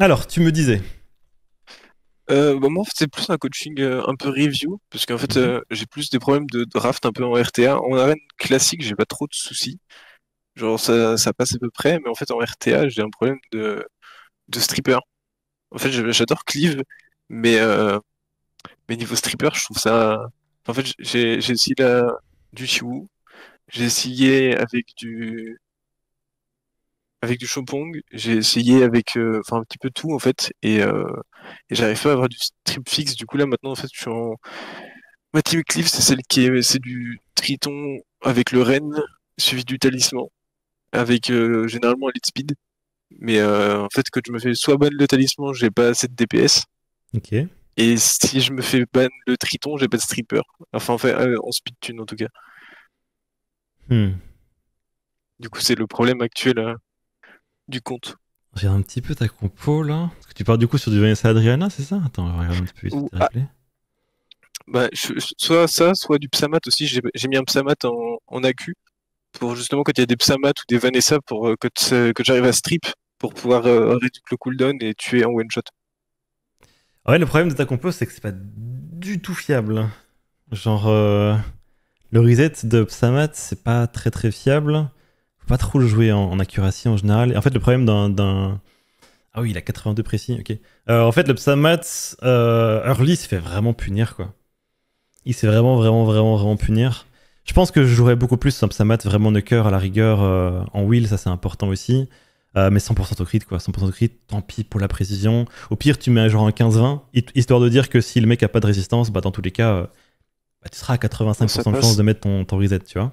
Alors, tu me disais. Euh, bah, moi, c'est plus un coaching euh, un peu review, parce qu'en fait, mhm. euh, j'ai plus des problèmes de draft un peu en RTA. En arène classique, j'ai pas trop de soucis. Genre, ça, ça, passe à peu près, mais en fait, en RTA, j'ai un problème de, de stripper. En fait, j'adore Cleave, mais, euh, mais niveau stripper, je trouve ça. En fait, j'ai essayé la... du Chiwu, j'ai essayé avec du, avec du Chopong, j'ai essayé avec euh, enfin un petit peu tout en fait et, euh, et j'arrive pas à avoir du strip fixe. Du coup là maintenant en fait je suis en ma team Cliff c'est celle qui est c'est du Triton avec le Rennes suivi du Talisman avec euh, généralement Lead Speed. Mais euh, en fait quand je me fais soit ban le Talisman j'ai pas assez de DPS. Ok. Et si je me fais ban le Triton j'ai pas de stripper. Enfin en fait en speed tune en tout cas. Hmm. Du coup c'est le problème actuel. là. Hein du compte. j'ai un petit peu ta compo là. que tu pars du coup sur du Vanessa Adriana, c'est ça Attends, on regarder un petit peu. Ah, bah, soit ça, soit du psamat aussi. J'ai mis un psamat en, en acu pour justement quand il y a des psamat ou des Vanessa pour euh, que, que j'arrive à strip pour pouvoir euh, réduire le cooldown et tuer en one shot. Ouais, le problème de ta compo, c'est que c'est pas du tout fiable. Genre, euh, le reset de Psamat, c'est pas très très fiable pas trop le jouer en, en accuracy en général. Et en fait, le problème d'un. Ah oui, il a 82 précis, ok. Euh, en fait, le Psamat early euh, se fait vraiment punir, quoi. Il s'est vraiment, vraiment, vraiment, vraiment punir. Je pense que je jouerais beaucoup plus un Psamat vraiment cœur à la rigueur euh, en wheel, ça c'est important aussi. mais 100% au crit, quoi. 100% au crit, tant pis pour la précision. Au pire, tu mets genre un 15-20, histoire de dire que si le mec a pas de résistance, bah dans tous les cas, bah, tu seras à 85% de chance de mettre ton, ton reset, tu vois.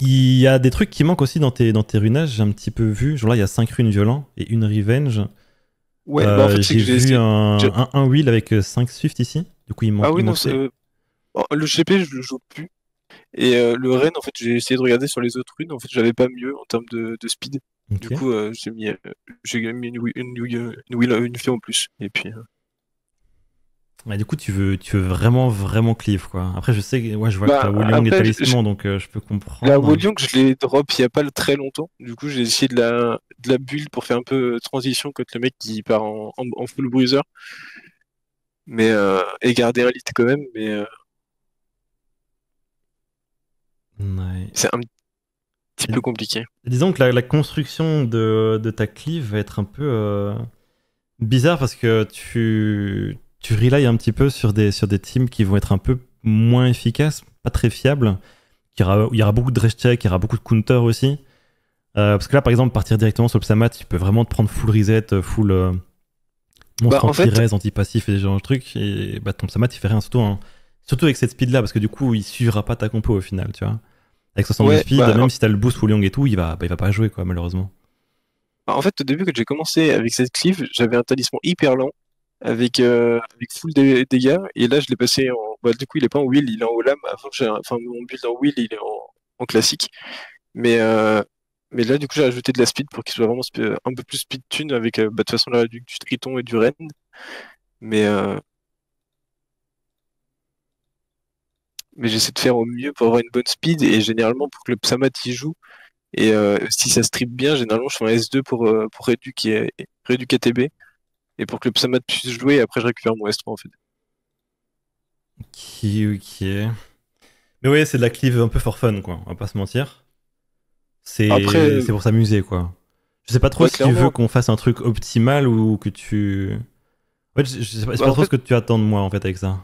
Il y a des trucs qui manquent aussi dans tes, dans tes runages, j'ai un petit peu vu. Genre là, il y a 5 runes violents et une revenge. Ouais, euh, bah, en fait, j'ai vu un, un, wheel avec 5 euh, swift ici. Du coup, il manque. Ah oui, non, oh, le GP, je le joue plus. Et euh, le Ren, en fait, j'ai essayé de regarder sur les autres runes. En fait, j'avais pas mieux en termes de, speed. Du coup, j'ai mis, mis une, une, une, une, wheel, une fille en plus. Et puis, mais bah, du coup, tu veux, tu veux vraiment, vraiment Cliff, quoi. Après, je sais que ouais, je vois que bah, t'as et talisman, donc euh, je peux comprendre. La que hein. je l'ai drop il n'y a pas très longtemps. Du coup, j'ai essayé de la, de la build pour faire un peu euh, transition contre le mec qui part en, full bruiser. Mais, euh, et garder lit quand même, mais. C'est un petit peu compliqué. Disons que la, construction de, de, ta cleave va être un peu bizarre parce que tu tu relies un petit peu sur des, sur des teams qui vont être un peu moins efficaces, pas très fiables. Il y aura, il y aura beaucoup de rest check, il y aura beaucoup de counter aussi. Euh, parce que là, par exemple, partir directement sur le Psamat, tu peux vraiment te prendre full reset, euh, full euh, bah, monstre anti-res, anti-passif et ce genre de trucs. Et bah, ton Psamat, il fait rien, surtout, hein. surtout avec cette speed-là, parce que du coup, il suivra pas ta compo au final, tu vois. Avec 70 speed, bah, même si t'as le boost full young et tout, il va, bah, il va pas jouer, quoi, malheureusement. En fait, au début, que j'ai commencé avec cette cleave, j'avais un talisman hyper lent avec, euh, avec full dégâts. Et là, je l'ai passé en. Bah, du coup, il est pas en wheel, il est en olam. Avant, enfin, mon build en wheel, il est en, classique. Mais, euh, mais là, du coup, j'ai ajouté de la speed pour qu'il soit vraiment euh, un peu plus speed tune avec bah, de toute façon là, du, du, triton et du Renne. Mais. Mais j'essaie de faire au mieux pour avoir une bonne speed et généralement pour que le Psamat y joue. Et si ça strip bien, généralement je fais un S2 pour, pour réduire, réduire KTB et pour que le Psamat puisse jouer, et après je récupère mon S3 en fait. Ok, ok. Mais oui c'est de la clive un peu for fun, quoi, on va pas se mentir. C'est après... Euh, pour s'amuser, quoi. Je sais pas trop si tu veux qu'on fasse un truc optimal ou que tu. En fait, je sais pas, bah, trop ce que tu attends de moi en fait avec ça.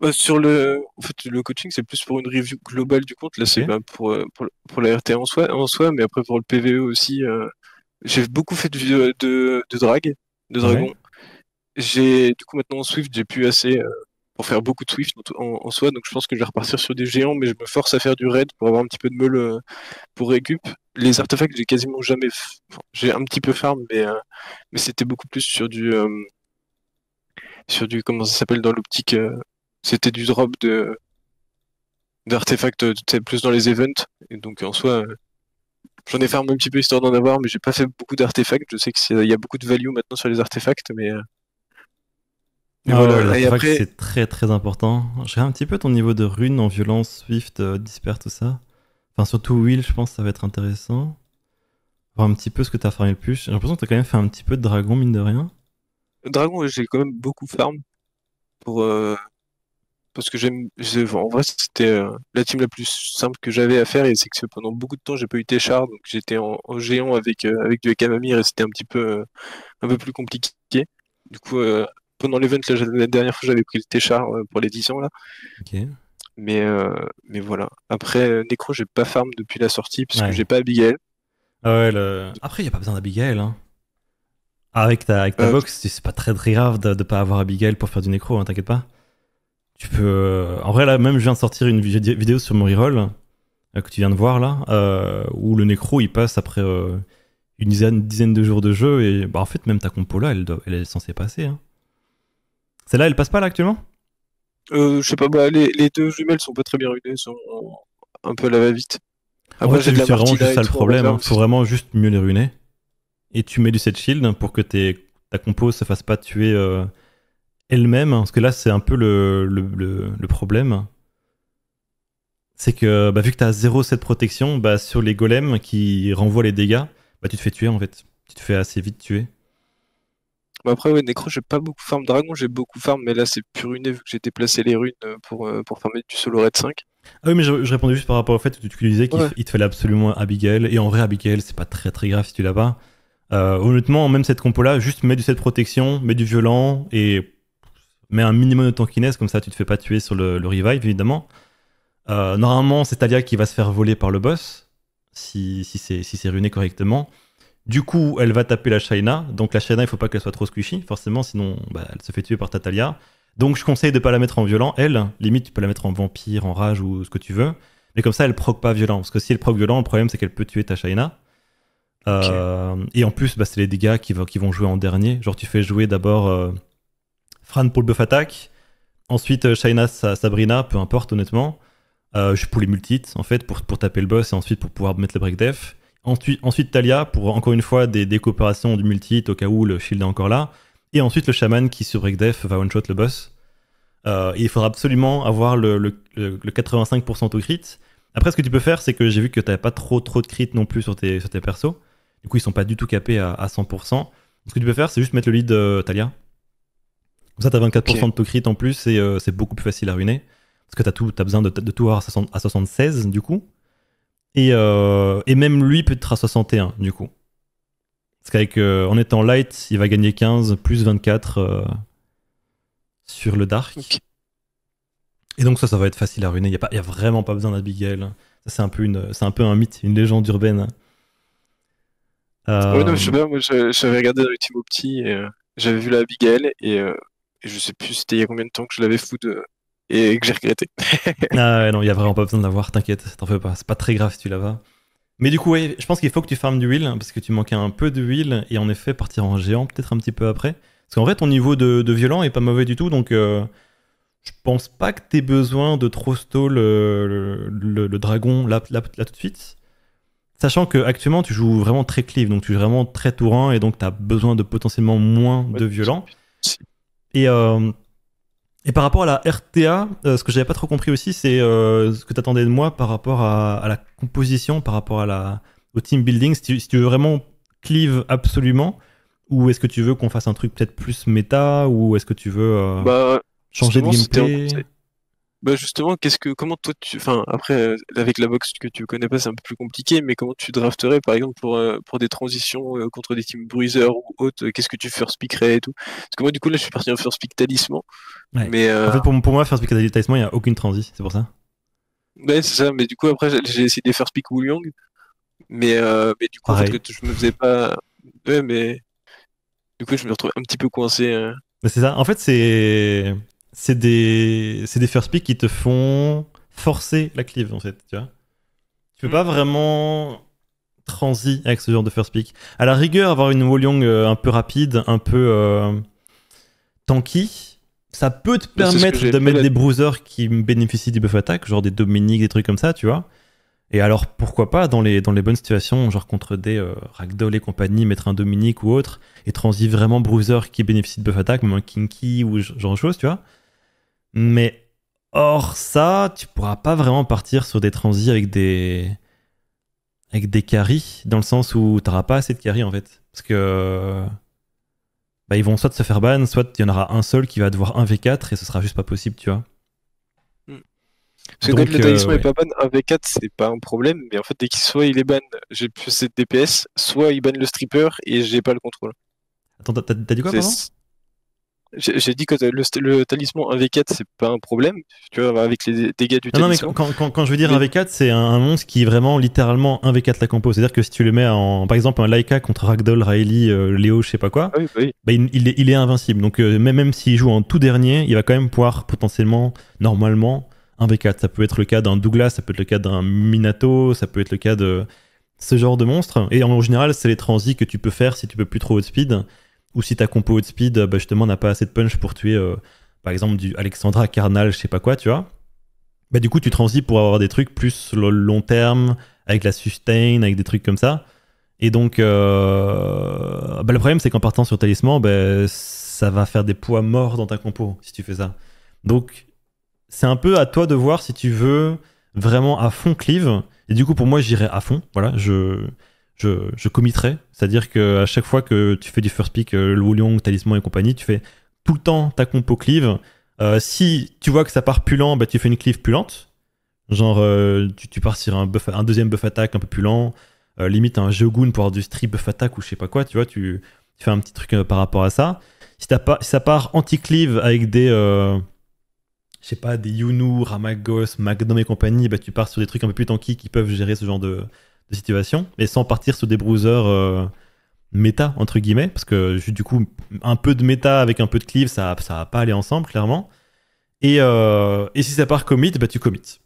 Bah, sur le, en fait, le coaching, c'est plus pour une review globale du compte. Là, c'est bah, pour, euh, pour, pour, la RT en soi, en soi, mais après pour le PVE aussi. Euh, j'ai beaucoup fait de, de, de de Dragon. J'ai du coup maintenant en Swift, j'ai plus assez euh, pour faire beaucoup de Swift en, soi, donc je pense que je vais repartir sur des géants, mais je me force à faire du raid pour avoir un petit peu de meule euh, pour récup. Les artefacts, j'ai quasiment jamais, j'ai un petit peu farm, mais euh, c'était beaucoup plus sur du sur du comment ça s'appelle dans l'optique, c'était du drop de d'artefacts plus dans les events, et donc en soi J'en ai fermé un petit peu histoire d'en avoir, mais j'ai pas fait beaucoup d'artefacts. Je sais qu'il y a beaucoup de value maintenant sur les artefacts, mais. Euh. Euh, et voilà. après... c'est très très important. J'ai un petit peu ton niveau de runes en violence, swift, euh, disperse, tout ça. Enfin, surtout Will, je pense que ça va être intéressant. Voir un petit peu ce que t'as farmé le plus. J'ai l'impression que t'as quand même fait un petit peu de dragon, mine de rien. Dragon, j'ai quand même beaucoup farm pour. Euh parce que j'aime. En vrai, c'était euh, la team la plus simple que j'avais à faire et c'est que pendant beaucoup de temps, j'ai pas eu T-char donc j'étais en, géant avec, euh, avec du Ekamamir et c'était un petit peu, euh, un peu plus compliqué. Du coup, pendant l'event, la, dernière fois, j'avais pris le T-char pour l'édition là. mais mais voilà. Après Necro, j'ai pas farm depuis la sortie parce que j'ai pas Abigail. Ah après, il y a pas besoin d'Abigail. Hein. Ah, avec ta, avec ta box, c'est pas très très grave de, de pas avoir Abigail pour faire du Necro, hein, t'inquiète pas. Tu peux. Euh, en vrai, là, même, je viens de sortir une vidéo sur mon reroll euh, que tu viens de voir là, euh, où le nécro il passe après une dizaine, de jours de jeu et bah, en fait même ta compo là elle, elle est censée passer. Hein. Celle-là elle passe pas là actuellement euh, Je sais pas, bah, les, deux jumelles sont pas très bien ruinées, sont un peu la va-vite. Après, c'est vraiment juste ça le problème, hein. faut vraiment juste mieux les ruiner. Et tu mets du set shield pour que ta compo se fasse pas tuer elle-même, hein, parce que là, c'est un peu le, problème, c'est que bah, vu que tu as cette protection, bah, sur les golems qui renvoient les dégâts, bah, tu te fais tuer en fait. Tu te fais assez vite tuer. Bah après, ouais, Necro, j'ai pas beaucoup farm. Dragon, j'ai beaucoup farm, mais là, c'est une vu que j'ai déplacé les runes euh, pour, euh, pour farmer du solo red 5. Ah oui, mais je, répondais juste par rapport au fait que tu disais qu'il te fallait absolument Abigail. Et en vrai, Abigail, c'est pas très très grave si tu l'as pas. Euh, honnêtement, même cette compo là, juste mets du set protection, mets du violent et mets un minimum de tankiness, comme ça tu te fais pas tuer sur le, revive évidemment. Euh, normalement, c'est Talia qui va se faire voler par le boss, si, si c'est si ruiné correctement. Du coup, elle va taper la Shaina. Donc la Shaina, il faut pas qu'elle soit trop squishy, forcément, sinon bah, elle se fait tuer par Tatalia. Donc je conseille de pas la mettre en violent, elle. Limite, tu peux la mettre en vampire, en rage ou ce que tu veux. Mais comme ça, elle proc pas violent. Parce que si elle proc violent, le problème, c'est qu'elle peut tuer ta Shaina. Euh, et en plus, bah, c'est les dégâts qui, qui, vont jouer en dernier. Genre, tu fais jouer d'abord euh, Fran pour le buff attaque. Ensuite, euh, Shaina, Sabrina, peu importe honnêtement. Euh, je suis pour les multites, en fait, pour, taper le boss et ensuite pour pouvoir mettre le break def. Ensuite, ensuite Talia, pour encore une fois des, coopérations du multit au cas où le shield est encore là. Et ensuite le shaman qui sur break def va one-shot le boss. Euh, il faudra absolument avoir le, 85% au crit. Après, ce que tu peux faire, c'est que j'ai vu que tu pas trop trop de crit non plus sur tes, sur persos. Du coup, ils sont pas du tout capés à, 100%. Ce que tu peux faire, c'est juste mettre le lead Talia comme ça, tu as 24% de de crit en plus et euh, c'est beaucoup plus facile à ruiner. Parce que tu as, tout, as besoin de, tout avoir à, à 76 du coup. Euh, et, même lui peut être à 61 du coup. Parce qu'avec euh, en étant light, il va gagner 15 plus 24 sur le dark. Et donc ça, ça va être facile à ruiner. Il n'y a, vraiment pas besoin d'Abigail. C'est un, peu un peu un mythe, une légende urbaine. Euh... non, je moi j'avais regardé dans Ultimo Petit, et, j'avais vu la et je sais plus, c'était il y a combien de temps que je l'avais foutu euh, et que j'ai regretté. ah non, il n'y a vraiment pas besoin de l'avoir, t'inquiète, t'en fais pas. C'est pas très grave si tu l'as pas. Mais du coup, je pense qu'il faut que tu farmes du d'huile hein, parce que tu manquais un peu de d'huile et en effet partir en géant peut-être un petit peu après. Parce qu'en vrai, ton niveau de, violent est pas mauvais du tout, donc euh, je pense pas que t'aies besoin de trop stall euh, le, dragon là, tout de suite. Sachant que actuellement tu joues vraiment très cleave, donc tu joues vraiment très tour et donc t'as besoin de potentiellement moins de violent. Euh, et, par rapport à la RTA, euh, ce que j'avais pas trop compris aussi, c'est euh, ce que tu attendais de moi par rapport à, la composition, par rapport à la, au team building. Si tu, veux vraiment cleave absolument, ou est-ce que tu veux qu'on fasse un truc peut-être plus méta, ou est-ce que tu veux bah, changer de gameplay bah justement, qu'est-ce que, comment toi tu, enfin après euh, avec la boxe que tu connais pas, c'est un peu plus compliqué, mais comment tu drafterais par exemple pour euh, pour des transitions euh, contre des teams Bruiser ou autres, qu'est-ce que tu first pickerais et tout Parce que moi du coup là je suis parti en first pick talisman. Mais en fait, pour, pour, moi first pick talisman il y a aucune transi, c'est pour ça. Ouais c'est ça, mais du coup après j'ai essayé de first pick Wu mais mais du coup je me faisais pas, ouais mais du coup je me retrouvais un petit peu coincé. Hein. c'est ça, en fait c'est c'est des, first pick qui te font forcer la cleave en fait, tu vois. Tu peux hmm. pas vraiment transi avec ce genre de first pick. À la rigueur, avoir une Wolyong euh, un peu rapide, un peu euh, tanky, ça peut te bah, permettre de mettre des bruisers qui bénéficient du buff attack, genre des Dominique, des trucs comme ça, tu vois. Et alors pourquoi pas dans les, dans les bonnes situations, genre contre des euh, Ragdoll et compagnie, mettre un Dominique ou autre, et transi vraiment bruiser qui bénéficie de buff attack, même un Kinky ou genre de choses, tu vois. Mais hors ça, tu pourras pas vraiment partir sur des transis avec des avec des caries, dans le sens où tu n'auras pas assez de caries en fait, parce que bah, ils vont soit se faire ban, soit il y en aura un seul qui va devoir 1v4 et ce sera juste pas possible, tu vois. Parce que Donc, quand le talisman euh, pas ban, 1v4 c'est pas un problème, mais en fait dès qu'il soit il est ban, j'ai plus de DPS, soit il ban le stripper et j'ai pas le contrôle. Attends, t'as dit quoi pardon j'ai dit que le, talisman 1v4, c'est pas un problème, tu vois, avec les dégâts du talisman. Non, mais quand, je veux dire 1v4, c'est un, monstre qui est vraiment littéralement 1v4 la compo. C'est-à-dire que si tu le mets en, par exemple, un Laika contre Ragdoll, Riley, euh, Léo, je sais pas quoi, ah bah bah, il, est, invincible. Donc, euh, même, même s'il joue en tout dernier, il va quand même pouvoir potentiellement, normalement, 1v4. Ça peut être le cas d'un Douglas, ça peut être le cas d'un Minato, ça peut être le cas de ce genre de monstre. Et en général, c'est les transits que tu peux faire si tu peux plus trop haut speed ou si ta compo de speed, euh, bah, justement, n'a pas assez de punch pour tuer, euh, par exemple, du Alexandra Carnal, je sais pas quoi, tu vois. Bah, du coup, tu transis pour avoir des trucs plus long terme, avec la sustain, avec des trucs comme ça. Et donc, euh, bah, le problème, c'est qu'en partant sur Talisman, bah, ça va faire des poids morts dans ta compo si tu fais ça. Donc, c'est un peu à toi de voir si tu veux vraiment à fond cleave. Et du coup, pour moi, j'irai à fond. Voilà, je, je, je C'est-à-dire que à chaque fois que tu fais du first pick, euh, le Talisman et compagnie, tu fais tout le temps ta compo cleave. Euh, si tu vois que ça part plus lent, bah, tu fais une cleave plus lente. Genre, euh, tu, pars sur un, buff, un deuxième buff attaque un peu plus lent. limite un Jogun pour avoir du strip buff attaque ou je sais pas quoi. Tu vois, tu, fais un petit truc par rapport à ça. Si, pas, ça part anti-cleave avec des. je sais pas, des Yunu, Ramagos, Magnum et compagnie, bah, tu pars sur des trucs un peu plus tanky qui peuvent gérer ce genre de, de situation mais sans partir sur des bruiseurs euh, méta, entre guillemets, parce que du coup, un peu de méta avec un peu de cleave, ça, ça va pas aller ensemble, clairement. Et, euh, si ça part commit, bah tu commit.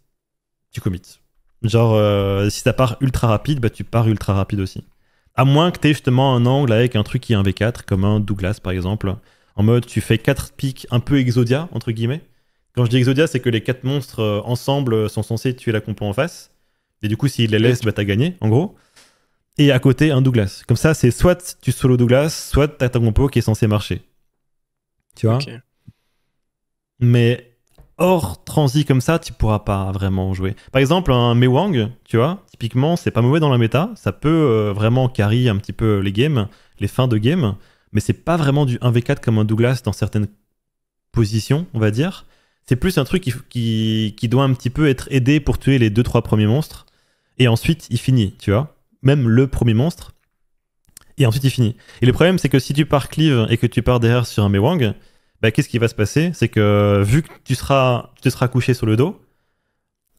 Tu commit. Genre, euh, si ça part ultra rapide, bah tu pars ultra rapide aussi. À moins que tu justement un angle avec un truc qui est un V4, comme un Douglas par exemple. En mode, tu fais 4 pics un peu Exodia, entre guillemets. Quand je dis Exodia, c'est que les 4 monstres ensemble sont censés tuer la compo en face. Et du coup, s'il les laisse, bah, t'as gagné, en gros. Et à côté, un Douglas. Comme ça, c'est soit tu solo Douglas, soit t'as ta compo qui est censé marcher. Tu vois Mais hors transi comme ça, tu pourras pas vraiment jouer. Par exemple, un Mewang, tu vois, typiquement, c'est pas mauvais dans la méta. Ça peut euh, vraiment carry un petit peu les games, les fins de game. Mais c'est pas vraiment du 1v4 comme un Douglas dans certaines positions, on va dire. C'est plus un truc qui, qui doit un petit peu être aidé pour tuer les 2-3 premiers monstres et ensuite il finit, tu vois. Même le premier monstre, et ensuite il finit. Et le problème, c'est que si tu pars cleave et que tu pars derrière sur un Mewang, bah, qu'est-ce qui va se passer C'est que vu que tu seras, tu te seras couché sur le dos,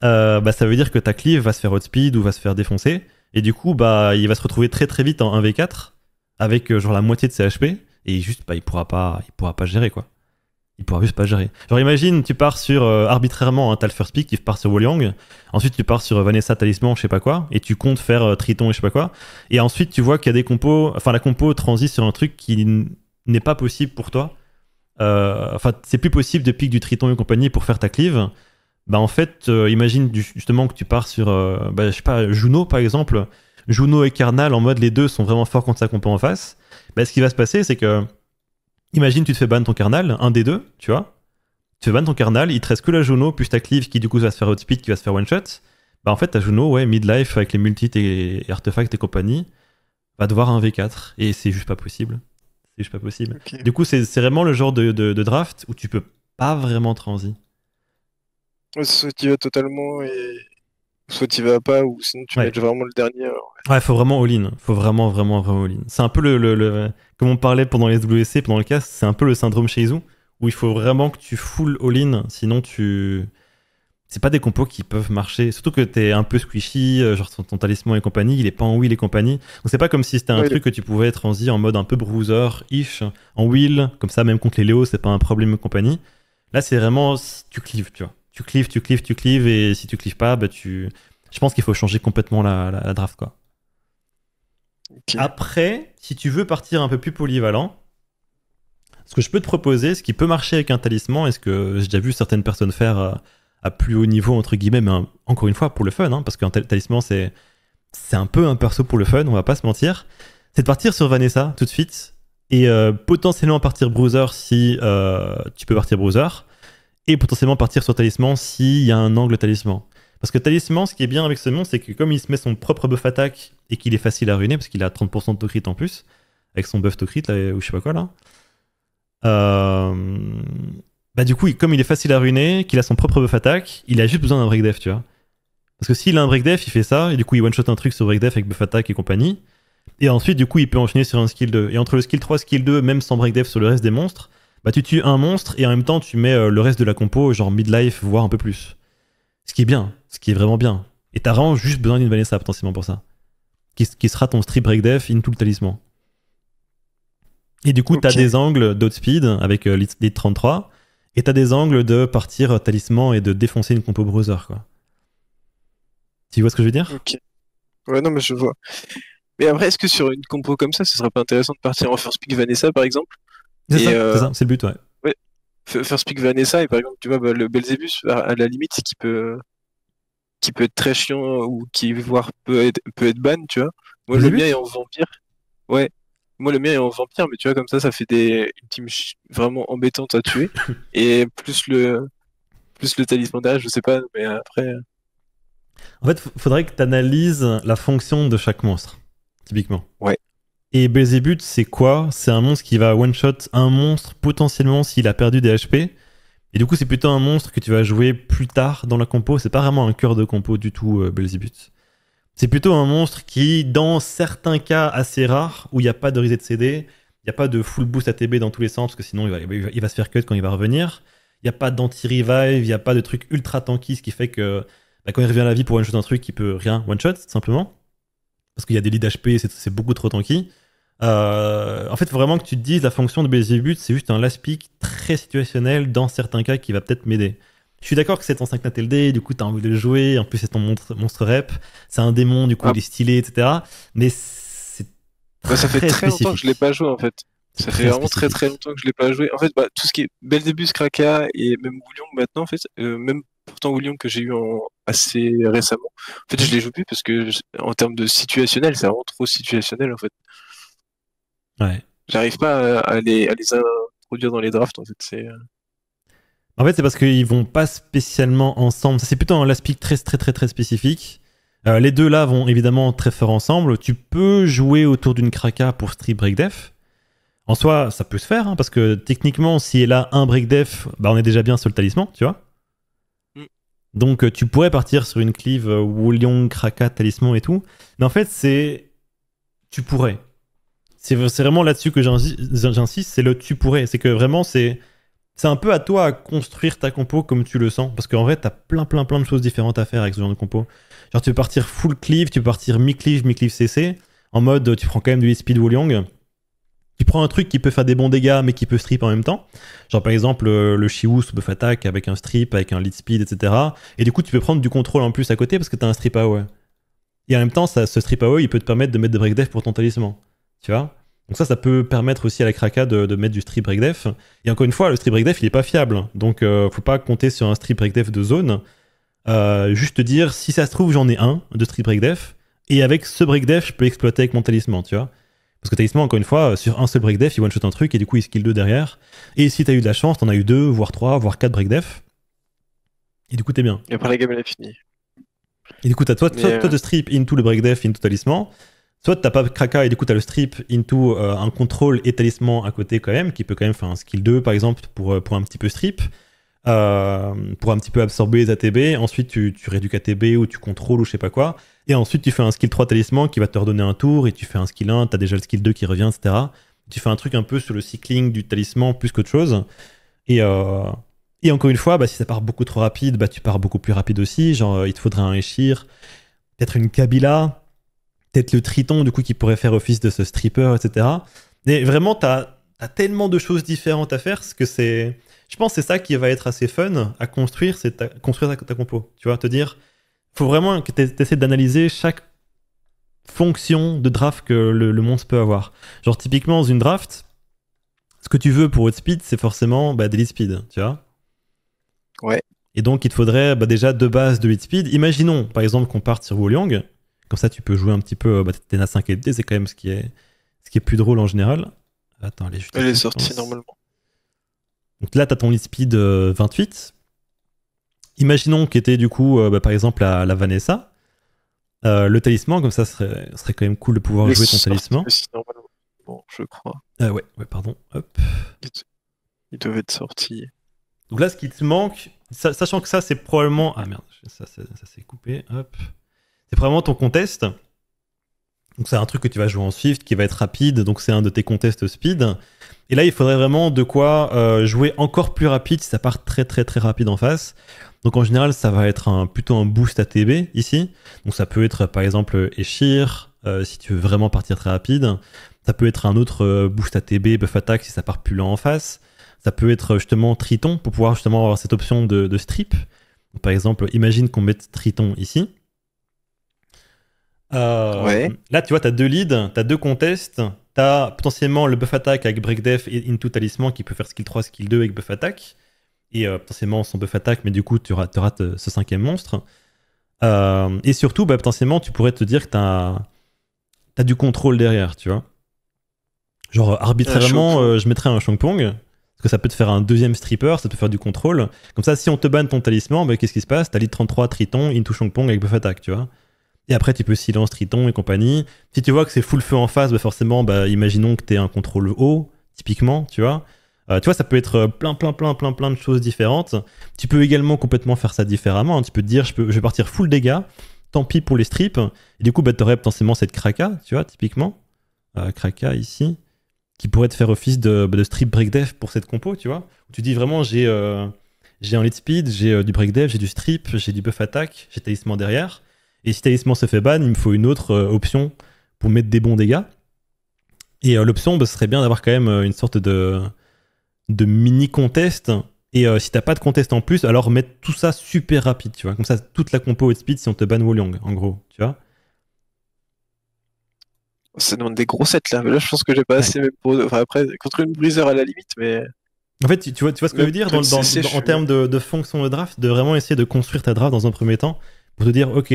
euh, bah, ça veut dire que ta cleave va se faire outspeed ou va se faire défoncer. Et du coup, bah, il va se retrouver très très vite en 1v4 avec euh, genre la moitié de ses HP et juste bah, il pourra pas il pourra pas gérer quoi il pourra juste pas gérer. Genre, imagine, tu pars sur euh, arbitrairement, un hein, t'as first pick, tu pars sur Woliang, ensuite tu pars sur euh, Vanessa Talisman, je sais pas quoi, et tu comptes faire euh, Triton et je sais pas quoi, et ensuite tu vois qu'il y a des compos, enfin la compo transit sur un truc qui n'est pas possible pour toi. Enfin, c'est plus possible de pick du Triton et compagnie pour faire ta cleave. Bah en fait, imagine justement que tu pars sur, bah, je sais pas, Juno par exemple, Juno et Carnal en mode les deux sont vraiment forts contre sa compo en face. Bah, ce qui va se passer, c'est que Imagine, tu te fais ban ton carnal, un des deux, tu vois. Tu te fais ban ton carnal, il te reste que la Juno, plus ta cleave qui du coup va se faire outspeed, speed, qui va se faire one shot. Bah en fait, ta Juno, ouais, mid-life avec les multis et artefacts et compagnie, va devoir un V4. Et c'est juste pas possible. C'est juste pas possible. Du coup, c'est vraiment le genre de, draft où tu peux pas vraiment transi. Ouais, ce totalement et soit tu vas pas ou sinon tu mets vraiment le dernier. ouais. faut vraiment all-in. Faut vraiment, vraiment, vraiment all-in. C'est un peu le, le, Comme on parlait pendant les WSC pendant le cas c'est un peu le syndrome chez Izu où il faut vraiment que tu full all-in, sinon tu. C'est pas des compos qui peuvent marcher. Surtout que t'es un peu squishy, euh, genre ton, talisman et compagnie, il est pas en wheel et compagnie. Donc c'est pas comme si c'était un truc que tu pouvais être en mode un peu bruiser if, en wheel, comme ça, même contre les Léo, c'est pas un problème et compagnie. Là, c'est vraiment. Tu clives, tu vois tu cliffes, tu cliffes, tu cliffes et si tu cliffes pas, bah, je pense qu'il faut changer complètement la, draft. Quoi. Après, si tu veux partir un peu plus polyvalent, ce que je peux te proposer, ce qui peut marcher avec un talisman, et ce que j'ai déjà vu certaines personnes faire à, plus haut niveau, entre guillemets, mais encore une fois, pour le fun, hein, parce qu'un talisman, c'est, c'est un peu un perso pour le fun, on va pas se mentir, c'est de partir sur Vanessa tout de suite, et euh, potentiellement partir Bruiser si euh, tu peux partir Bruiser, et potentiellement partir sur talisman s'il y a un angle talisman. Parce que talisman, ce qui est bien avec ce monstre, c'est que comme il se met son propre buff attaque et qu'il est facile à ruiner, parce qu'il a 30% de tocrit en plus, avec son buff tocrit ou je sais pas quoi là, euh, bah du coup, comme il est facile à ruiner, qu'il a son propre buff attaque, il a juste besoin d'un break def, tu vois. Parce que s'il a un break def, il fait ça, et du coup il one-shot un truc sur break def avec buff attaque et compagnie, et ensuite du coup il peut enchaîner sur un skill 2. Et entre le skill 3 skill 2, même sans break def sur le reste des monstres, bah tu tues un monstre et en même temps tu mets euh, le reste de la compo genre midlife voire un peu plus. Ce qui est bien, ce qui est vraiment bien. Et t'as vraiment juste besoin d'une Vanessa potentiellement pour ça. Qui, sera ton strip break def into le talisman. Et du coup, t'as des angles speed avec euh, 33 et t'as des angles de partir euh, talisman et de défoncer une compo browser quoi. Tu vois ce que je veux dire Ouais, non, mais je vois. Mais après, est-ce que sur une compo comme ça, ce serait pas intéressant de partir en force pick Vanessa par exemple c'est euh, ça, c'est le but, ouais. First Pick Vanessa, et par exemple, tu vois, bah, le Belzebus, à la limite, qui peut, qui peut être très chiant ou qui, voire, peut être, peut être ban, tu vois. Moi, le mien est en vampire. Ouais. Moi, le mien est en vampire, mais tu vois, comme ça, ça fait des une vraiment embêtante à tuer. et plus le, plus le talisman d'âge, je sais pas, mais après. Euh. En fait, faudrait que tu analyses la fonction de chaque monstre, typiquement. Ouais. Et Belzebut, c'est quoi C'est un monstre qui va one-shot un monstre potentiellement s'il a perdu des HP. Et du coup, c'est plutôt un monstre que tu vas jouer plus tard dans la compo. C'est pas vraiment un cœur de compo du tout, euh, C'est plutôt un monstre qui, dans certains cas assez rares, où il n'y a pas de reset de CD, il n'y a pas de full boost ATB dans tous les sens, parce que sinon il va, se faire cut quand il va revenir. Il n'y a pas d'anti-revive, il n'y a pas de truc ultra tanky, ce qui fait que bah, quand il revient à la vie pour one-shot un truc, il peut rien one-shot, simplement. Parce qu'il y a des leads HP, c'est beaucoup trop tanky. Euh, en fait, faut vraiment que tu te dises la fonction de Belzébuth, c'est juste un last pick très situationnel dans certains cas qui va peut-être m'aider. Je suis d'accord que c'est ton 5 nat du coup, tu as envie de le jouer, en plus, c'est ton monstre, rep, c'est un démon, du coup, ah. il est stylé, etc. Mais bah, c'est. ça fait très, longtemps que je l'ai pas joué, en fait. Ça fait vraiment très très longtemps que je l'ai pas joué. En fait, tout ce qui est début Kraka et même Bouillon maintenant, en fait, euh, même pourtant Bouillon que j'ai eu assez récemment, en fait, je l'ai joué plus parce que en termes de situationnel, c'est vraiment trop situationnel en fait. J'arrive pas à, les, à les introduire dans les drafts, en fait. C'est. Euh. En fait, c'est parce qu'ils vont pas spécialement ensemble. C'est plutôt un last très très très très spécifique. Euh, les deux là vont évidemment très fort ensemble. Tu peux jouer autour d'une Kraka pour Street Break Def. En soi, ça peut se faire, hein, parce que techniquement, si elle a un Break Def, bah, on est déjà bien sur le talisman, tu vois. Mm. Donc euh, tu pourrais partir sur une cleave euh, Wulion, Kraka, talisman et tout. Mais en fait, c'est. Tu pourrais c'est vraiment là-dessus que j'insiste, c'est le tu pourrais. C'est que vraiment, c'est un peu à toi à construire ta compo comme tu le sens. Parce qu'en vrai, t'as plein, plein, plein de choses différentes à faire avec ce genre de compo. Genre, tu peux partir full cleave, tu peux partir mi-cleave, mi-cleave CC. En mode, tu prends quand même du speed Wulong. Tu prends un truc qui peut faire des bons dégâts, mais qui peut strip en même temps. Genre, par exemple, euh, le Shiwu buff attack avec un strip, avec un lead speed, etc. Et du coup, tu peux prendre du contrôle en plus à côté parce que t'as un strip AOE. Et en même temps, ce strip AOE, il peut te permettre de mettre des break pour ton talisman donc ça, ça peut permettre aussi à la Kraka de, mettre du strip breakdef. Et encore une fois, le strip breakdef, il n'est pas fiable. Donc, euh, faut pas compter sur un strip breakdef de zone. Juste euh, juste dire, si ça se trouve, j'en ai un de strip def, Et avec ce break breakdef, je peux exploiter avec mon talisman, tu vois. Parce que talisman, encore une fois, euh, sur un seul breakdef, il one-shot un truc et du coup, il skill deux derrière. Et si t'as eu de la chance, t'en as eu deux, voire trois, voire quatre breakdef. Et du coup, t'es bien. Et après, la game, elle est finie. Et du coup, t'as toi, toi, euh, de strip into le breakdef, into talisman. Soit t'as pas Kraka et du coup t'as le strip into euh, un contrôle et talisman à côté quand même, qui peut quand même faire un skill 2 par exemple pour, euh, pour un petit peu strip, euh, pour un petit peu absorber les ATB. Ensuite tu, tu réduis ATB ou tu contrôles ou je sais pas quoi. Et ensuite tu fais un skill 3 talisman qui va te redonner un tour et tu fais un skill 1, t'as déjà le skill 2 qui revient, etc. Tu fais un truc un peu sur le cycling du talisman plus qu'autre chose. Et, encore une fois, bah, si ça part beaucoup trop rapide, bah, tu pars beaucoup plus rapide aussi. Genre il te faudrait un Eshir, peut-être une Kabila peut-être le triton, du coup, qui pourrait faire office de ce stripper, etc. Mais vraiment, tu as, tellement de choses différentes à faire que c'est. Je pense que c'est ça qui va être assez fun à construire, c'est ta, construire ta, compo. Tu vois, te dire, faut vraiment que tu d'analyser chaque fonction de draft que le, monstre peut avoir. Genre, typiquement, dans une draft, ce que tu veux pour votre speed, c'est forcément bah, des speed, tu vois. Ouais. Et donc, il te faudrait bah, déjà deux bases de lead speed. Imaginons, par exemple, qu'on parte sur Woliang. Comme ça, tu peux jouer un petit peu. Euh, bah, Tena 5 et D, c'est quand même ce qui est, ce qui est plus drôle en général. Attends, les Elle est sortie normalement. Donc là, tu as ton speed 28. Euh, Imaginons qu'était du coup, euh, bah, par exemple, la, la Vanessa. le talisman, comme ça, serait, serait quand même cool de pouvoir jouer ton talisman. Bon, je crois. Euh, ouais, pardon. Hop. Il devait être sorti. Donc là, ce qui te manque, sachant que ça, c'est probablement. Ah merde, ça, ça s'est coupé. Hop. C'est vraiment ton contest, donc c'est un truc que tu vas jouer en Swift, qui va être rapide, donc c'est un de tes contests speed. Et là, il faudrait vraiment de quoi euh, jouer encore plus rapide si ça part très très très rapide en face. Donc en général, ça va être un, plutôt un boost ATB ici. Donc ça peut être par exemple Eshir, euh, si tu veux vraiment partir très rapide. Ça peut être un autre euh, boost ATB, buff attack si ça part plus lent en face. Ça peut être justement Triton pour pouvoir justement avoir cette option de, strip. par exemple, imagine qu'on mette Triton ici. Euh, là, tu vois, tu as deux leads, tu as deux contests, tu as potentiellement le buff attack avec break def et into talisman qui peut faire skill 3, skill 2 avec buff attack, et euh, potentiellement son buff attack, mais du coup, tu, rates, ce cinquième monstre. Euh, et surtout, bah, potentiellement, tu pourrais te dire que tu as, du contrôle derrière, tu vois. Genre, arbitrairement, je mettrais un Shang parce que ça peut te faire un deuxième stripper, ça peut faire du contrôle. Comme ça, si on te banne ton talisman, bah, qu'est-ce qui se passe T'as lead 33 Triton, into Shang Pong avec buff attack, tu vois. Et après, tu peux silence Triton et compagnie. Si tu vois que c'est full feu en face, bah forcément, bah, imaginons que tu aies un contrôle haut, typiquement, tu vois. tu vois, ça peut être plein, plein, plein, plein, plein de choses différentes. Tu peux également complètement faire ça différemment. Tu peux te dire, je, peux, je vais partir full dégâts, tant pis pour les strips. Et du coup, bah, tu aurais potentiellement cette Kraka, tu vois, typiquement. Kraka ici, qui pourrait te faire office de, strip break dev pour cette compo, tu vois. Où tu dis vraiment, j'ai j'ai un lead speed, j'ai du break dev, j'ai du strip, j'ai du buff attack, j'ai taillissement derrière. Et si Talisman se fait ban, il me faut une autre euh, option pour mettre des bons dégâts. Et euh, l'option, bah, ce serait bien d'avoir quand même euh, une sorte de, de mini contest. Et si t'as pas de contest en plus, alors mettre tout ça super rapide, tu vois. Comme ça, toute la compo est speed si on te ban Wolong, en gros, tu vois. Ça demande des grossettes là, mais là je pense que j'ai pas assez même pour. Enfin après, contre une briseur à la limite, mais. En fait, tu, vois, tu vois ce que je veux dire en termes de, de fonction de draft, de vraiment essayer de construire ta draft dans un premier temps pour te dire, ok,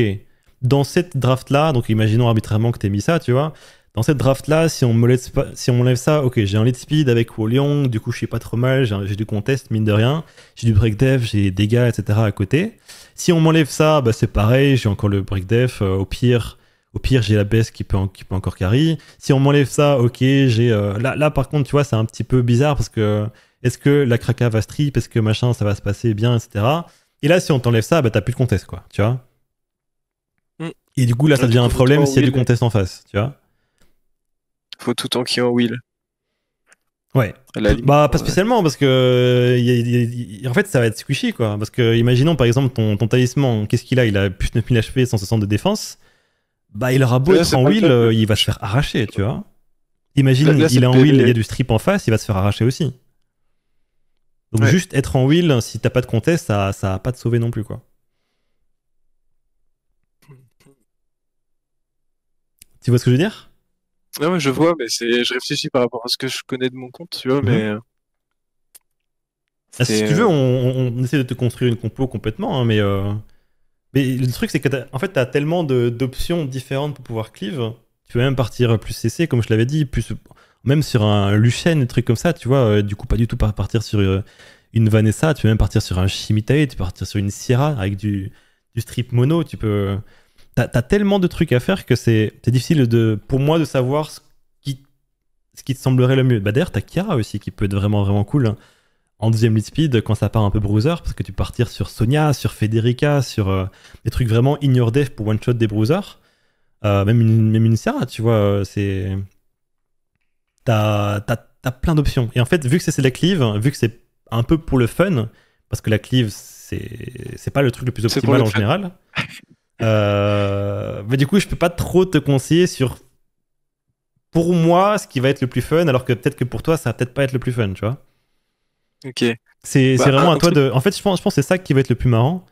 dans cette draft-là, donc imaginons arbitrairement que tu mis ça, tu vois. Dans cette draft-là, si on me si on lève ça, ok, j'ai un lead speed avec Wolion, du coup je suis pas trop mal, j'ai du contest, mine de rien, j'ai du break dev, j'ai des dégâts, etc. à côté. Si on m'enlève ça, bah, c'est pareil, j'ai encore le break def, euh, au pire, au pire, j'ai la baisse qui peut, qui encore carry. Si on m'enlève ça, ok, j'ai. Euh, là, là, par contre, tu vois, c'est un petit peu bizarre parce que est-ce que la kraka va strip, est-ce que machin, ça va se passer bien, etc. Et là, si on t'enlève ça, bah, t'as plus de contest, quoi, tu vois. Et du coup, là, ça devient un problème s'il y a du contest en face, tu vois. Faut tout ait en wheel. Ouais. bah, pas spécialement, parce que. en fait, ça va être squishy, quoi. Parce que, imaginons par exemple ton, ton talisman, qu'est-ce qu'il a Il a plus de 9000 HP 160 de défense. Bah, il aura beau être en wheel, euh, il va se faire arracher, tu vois. Imagine, là, il est en wheel, il y a du strip en face, il va se faire arracher aussi. Donc, juste être en wheel, si t'as pas de contest, ça, ça a pas de sauver non plus, quoi. Tu vois ce que je veux dire Non, ah je vois, mais je réfléchis par rapport à ce que je connais de mon compte, tu vois, mhm. mais. Ah, si tu veux, euh, on, essaie de te construire une compo complètement, hein, mais, euh, mais le truc, c'est que en fait, tu as tellement d'options différentes pour pouvoir cleave. Tu peux même partir plus CC, comme je l'avais dit, plus même sur un Lucien, des trucs comme ça, tu vois. Euh, du coup, pas du tout partir sur une Vanessa, tu peux même partir sur un Chimitae, tu peux partir sur une Sierra avec du, du strip mono, tu peux. T'as tellement de trucs à faire que c'est difficile de, pour moi de savoir ce qui, ce qui te semblerait le mieux. Bah d'ailleurs, t'as Kira aussi qui peut être vraiment vraiment cool. Hein. En deuxième lead speed, quand ça part un peu bruiser, parce que tu peux partir sur Sonia, sur Federica, sur euh, des trucs vraiment ignore dev pour one shot des bruisers. Euh, même, une, même Sarah, tu vois, euh, c'est. T'as as, plein d'options. Et en fait, vu que c'est la cleave, vu que c'est un peu pour le fun, parce que la cleave, c'est pas le truc le plus optimal en général. Euh, mais du coup, je peux pas trop te conseiller sur pour moi ce qui va être le plus fun, alors que peut-être que pour toi, ça va peut-être pas être le plus fun, tu vois. Ok. C'est bah, vraiment à toi de. En fait, je pense, je pense que c'est ça qui va être le plus marrant,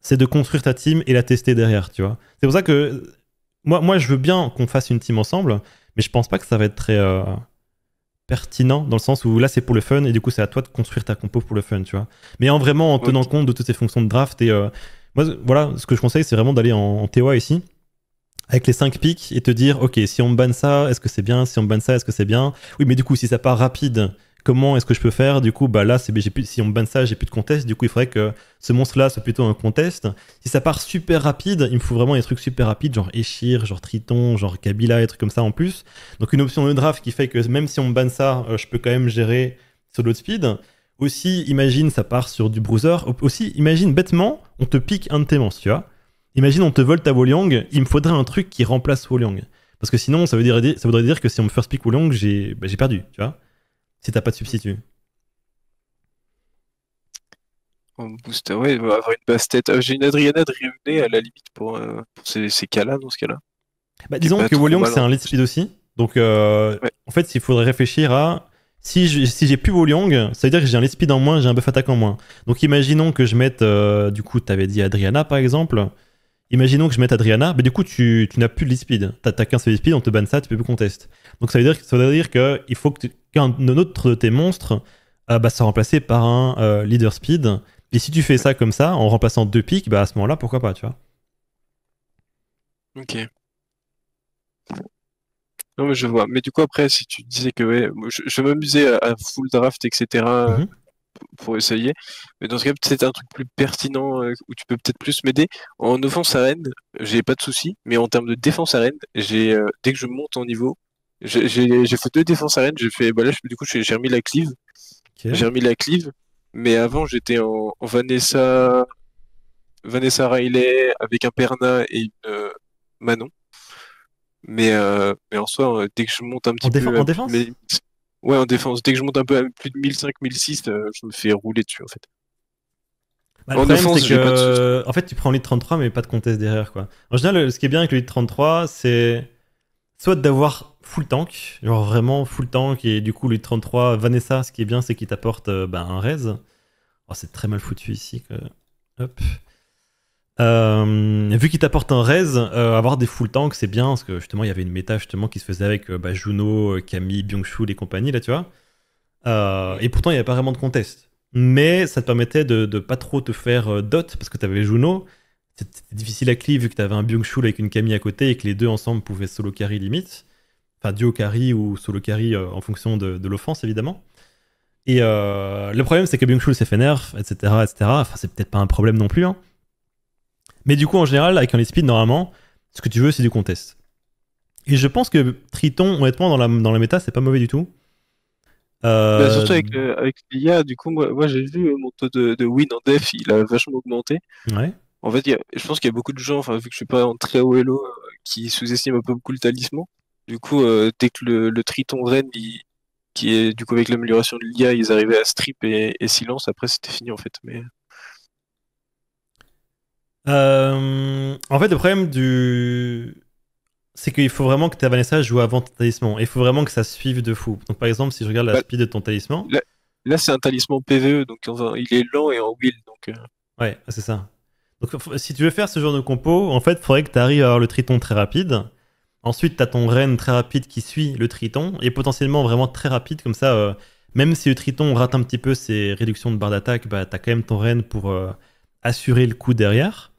c'est de construire ta team et la tester derrière, tu vois. C'est pour ça que moi, moi, je veux bien qu'on fasse une team ensemble, mais je pense pas que ça va être très euh, pertinent dans le sens où là, c'est pour le fun et du coup, c'est à toi de construire ta compo pour le fun, tu vois. Mais en vraiment en tenant compte de toutes ces fonctions de draft et euh, moi, voilà, ce que je conseille, c'est vraiment d'aller en, TOA ici avec les 5 pics et te dire ok si on me banne ça est-ce que c'est bien si on me banne ça est-ce que c'est bien oui mais du coup si ça part rapide comment est-ce que je peux faire du coup bah là si on me banne ça j'ai plus de contest du coup il faudrait que ce monstre là soit plutôt un contest si ça part super rapide il me faut vraiment des trucs super rapides genre Eshir genre Triton genre Kabila et trucs comme ça en plus donc une option de draft qui fait que même si on me banne ça euh, je peux quand même gérer sur l'autre speed aussi, imagine, ça part sur du bruiser. Aussi, imagine, bêtement, on te pique un de tes mans, tu vois. Imagine, on te vole ta Woliang, il me faudrait un truc qui remplace Woliang. Parce que sinon, ça, veut dire, ça voudrait dire que si on me first pique Woliang, bah, j'ai perdu, tu vois. Si t'as pas de substitut. On booste, ouais, bah, avoir une basse tête. Ah, j'ai une Adriana de à la limite pour, euh, ces, cas-là, dans ce cas-là. Bah, disons que Woliang, c'est un lead speed aussi. Donc, euh, en fait, il faudrait réfléchir à si j'ai plus Woliong, ça veut dire que j'ai un lead speed en moins, j'ai un buff attaque en moins. Donc imaginons que je mette, euh, du coup, tu avais dit Adriana par exemple. Imaginons que je mette Adriana, mais du coup, tu, n'as plus de lead speed. T'as as, seul speed, on te banne ça, tu peux plus contester. Donc ça veut dire, ça veut dire qu'il faut qu'un autre de tes monstres euh, bah, soit remplacé par un euh, leader speed. Et si tu fais ça comme ça, en remplaçant deux pics, bah, à ce moment-là, pourquoi pas, tu vois. Ok je vois. Mais du coup, après, si tu disais que ouais, je, m'amusais à, full draft, etc., mhm. pour essayer. Mais dans ce cas, peut-être un truc plus pertinent euh, où tu peux peut-être plus m'aider. En offense arène j'ai pas de soucis Mais en termes de défense arène euh, dès que je monte en niveau, j'ai, fait deux défenses arènes J'ai fait, bah du coup, j'ai remis la cleave J'ai remis la cleave, Mais avant, j'étais en, Vanessa, Vanessa Riley avec un Perna et une euh, Manon. Euh, mais, en soi, euh, dès que je monte un petit peu. en défense Ouais, en défense. Dès que je monte un peu plus de 1005, 1006, euh, je me fais rouler dessus en fait. Bah, en, que, fait, tu prends le 33, mais pas de contest derrière. quoi. En général, ce qui est bien avec le 33, c'est soit d'avoir full tank, genre vraiment full tank, et du coup, le 33, Vanessa, ce qui est bien, c'est qu'il t'apporte bah, un raise. Oh, c'est très mal foutu ici. Hop. Euh, vu qu'il t'apporte un raise, euh, avoir des full tanks, c'est bien, parce que justement, il y avait une méta justement qui se faisait avec euh, bah, Juno, Camille, Byung-Chul et compagnie, là, tu vois. et pourtant, il n'y avait pas vraiment de contest. Mais ça te permettait de, pas trop te faire dot, parce que tu t'avais Juno, c'était difficile à cleave vu que t'avais un byung avec une Camille à côté et que les deux ensemble pouvaient solo carry limite. Enfin, duo carry ou solo carry en fonction de, de l'offense, évidemment. Et le problème, c'est que Byung-Chul s'est fait nerf, etc., etc. Enfin, c'est peut-être pas un problème non plus, hein. Mais du coup, en général, avec un speed, normalement, ce que tu veux, c'est du contest. Et je pense que Triton, honnêtement, dans la, dans la méta, c'est pas mauvais du tout. Euh, bah, surtout euh, avec, l'IA, du coup, moi, j'ai vu euh, mon taux de, de, win en def, il a vachement augmenté. Ouais. En fait, je pense qu'il y a beaucoup de gens, enfin, vu que je suis pas en très haut elo, qui sous-estiment un peu beaucoup le talisman. Du coup, dès que le, Triton Ren, qui est du coup avec l'amélioration de l'IA, ils arrivaient à strip et, et silence, après c'était fini en fait. Mais... Euh, en fait, le problème du. C'est qu'il faut vraiment que ta Vanessa joue avant ton talisman. Il faut vraiment que ça suive de fou. Donc, par exemple, si je regarde la bah, speed de ton talisman. Là, c'est un talisman PVE, donc il est lent et en wheel. Donc, euh. Ouais, c'est ça. Donc, si tu veux faire ce genre de compo, en fait, il faudrait que tu arrives à avoir le triton très rapide. Ensuite, tu as ton reine très rapide qui suit le triton, et potentiellement vraiment très rapide, comme ça, euh, même si le triton rate un petit peu ses réductions de barre d'attaque, bah, tu as quand même ton reine pour assurer le coup derrière.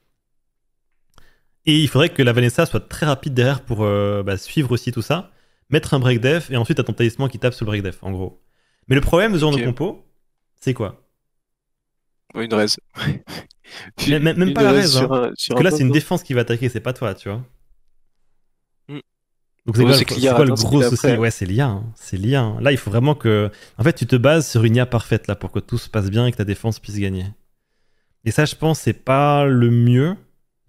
Et il faudrait que la Vanessa soit très rapide derrière pour euh, bah, suivre aussi tout ça, mettre un break def et ensuite t'as ton talisman qui tape sur le break def, en gros. Mais le problème de ce genre de compo, c'est quoi Une raise. même, pas la raise. Hein. parce que là, c'est une défense qui va attaquer, c'est pas toi, tu vois. Mm. Donc c'est quoi, le, gros souci Ouais, c'est l'IA. Hein. Hein. Là, il faut vraiment que. En fait, tu te bases sur une IA parfaite là pour que tout se passe bien et que ta défense puisse gagner. Et ça, je pense, c'est pas le mieux.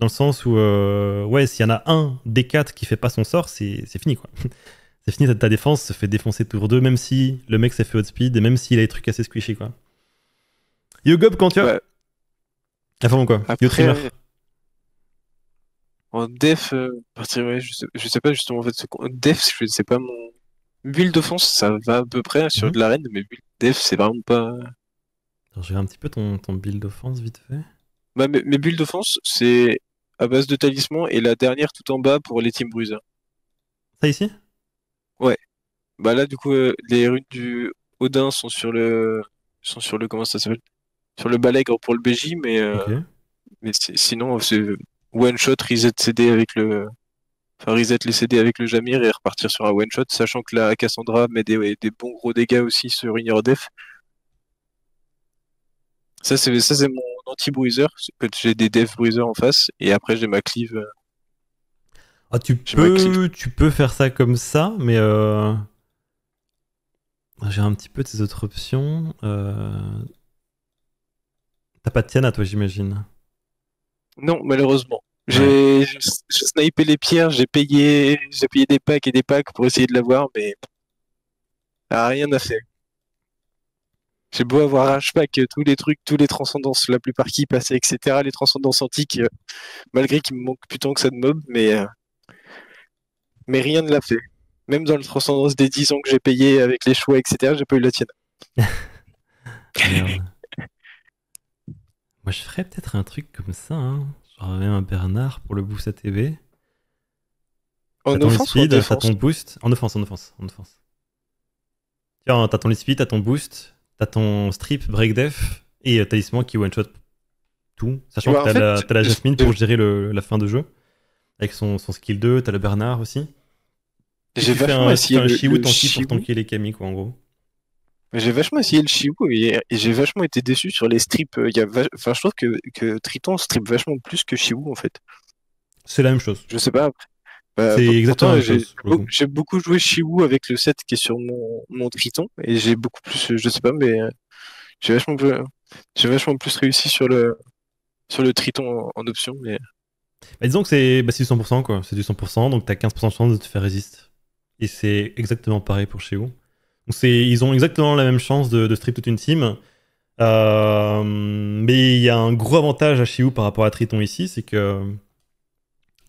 Dans le sens où, euh, ouais, s'il y en a un des quatre qui fait pas son sort, c'est fini, quoi. c'est fini, ta défense se fait défoncer tour 2, même si le mec s'est fait hot speed et même s'il a des trucs assez squishy, quoi. You gob quand tu as. Ouais. Enfin, ah, quoi. you En def, euh, bah, je, sais, pas justement en fait. Ce, def, je sais pas mon. Build d'offense, ça va à peu près sur de mhm. de l'arène, mais build def, c'est vraiment pas. Alors, je vais un petit peu ton, ton build d'offense vite fait. Bah, mes, build builds d'offense, c'est à base de talisman et la dernière tout en bas pour les Team Bruiser. Ça ici Ouais. Bah là, du coup, euh, les runes du Odin sont sur le. sont sur le. comment ça s'appelle Sur le balègre pour le BJ, mais. Euh, sinon, c'est one shot, reset CD avec le. Enfin, reset les CD avec le Jamir et repartir sur un one shot, sachant que la Cassandra met des, des bons gros dégâts aussi sur une Def. Ça, c'est mon anti-bruiser, que j'ai des dev bruiser en face, et après j'ai ma cleave. Euh. Ah, tu, peux, tu peux faire ça comme ça, mais euh, j'ai un petit peu tes autres options. Euh. T'as pas de tienne à toi, j'imagine Non, malheureusement. J'ai snipé les pierres, j'ai payé, payé des packs et des packs pour essayer de l'avoir, mais ah, rien à faire. J'ai beau avoir à pack euh, tous les trucs, tous les transcendances, la plupart qui passaient, etc. Les transcendances antiques, euh, malgré qu'il me manque putain que ça de mobs, mais, euh, mais rien ne l'a fait. Même dans le transcendance des 10 ans que j'ai payé avec les choix, etc., j'ai pas eu la tienne. Moi, je ferais peut-être un truc comme ça. Hein. un Bernard pour le boost à En offense en boost. En offense, en offense, en offense. Tiens, t'as ton speed, t'as ton boost t'as ton strip, def et euh, talisman qui one-shot tout, sachant que bah, t'as la, Jasmine pour gérer la fin de jeu, avec son, son skill 2, t'as le Bernard aussi. J'ai vachement essayé le pour tanker les camis quoi, en gros. J'ai vachement essayé le Shiwu et, j'ai vachement été déçu sur les strips. Il y a enfin, je trouve que, que Triton strip vachement plus que Shiwu, en fait. C'est la même chose. Je sais pas exactement j'ai, beaucoup, joué Shiwu avec le set qui est sur mon, mon Triton et j'ai beaucoup plus, je sais pas, mais euh, j'ai vachement, vachement plus réussi sur le, sur le Triton en, option. Mais... Bah, disons que c'est, bah, du 100%, quoi. C'est du 100%, donc t'as 15% de chance de te faire résister. Et c'est exactement pareil pour Shiwu. Donc ils ont exactement la même chance de, strip toute une team. Euh, mais il y a un gros avantage à Shiwu par rapport à Triton ici, c'est que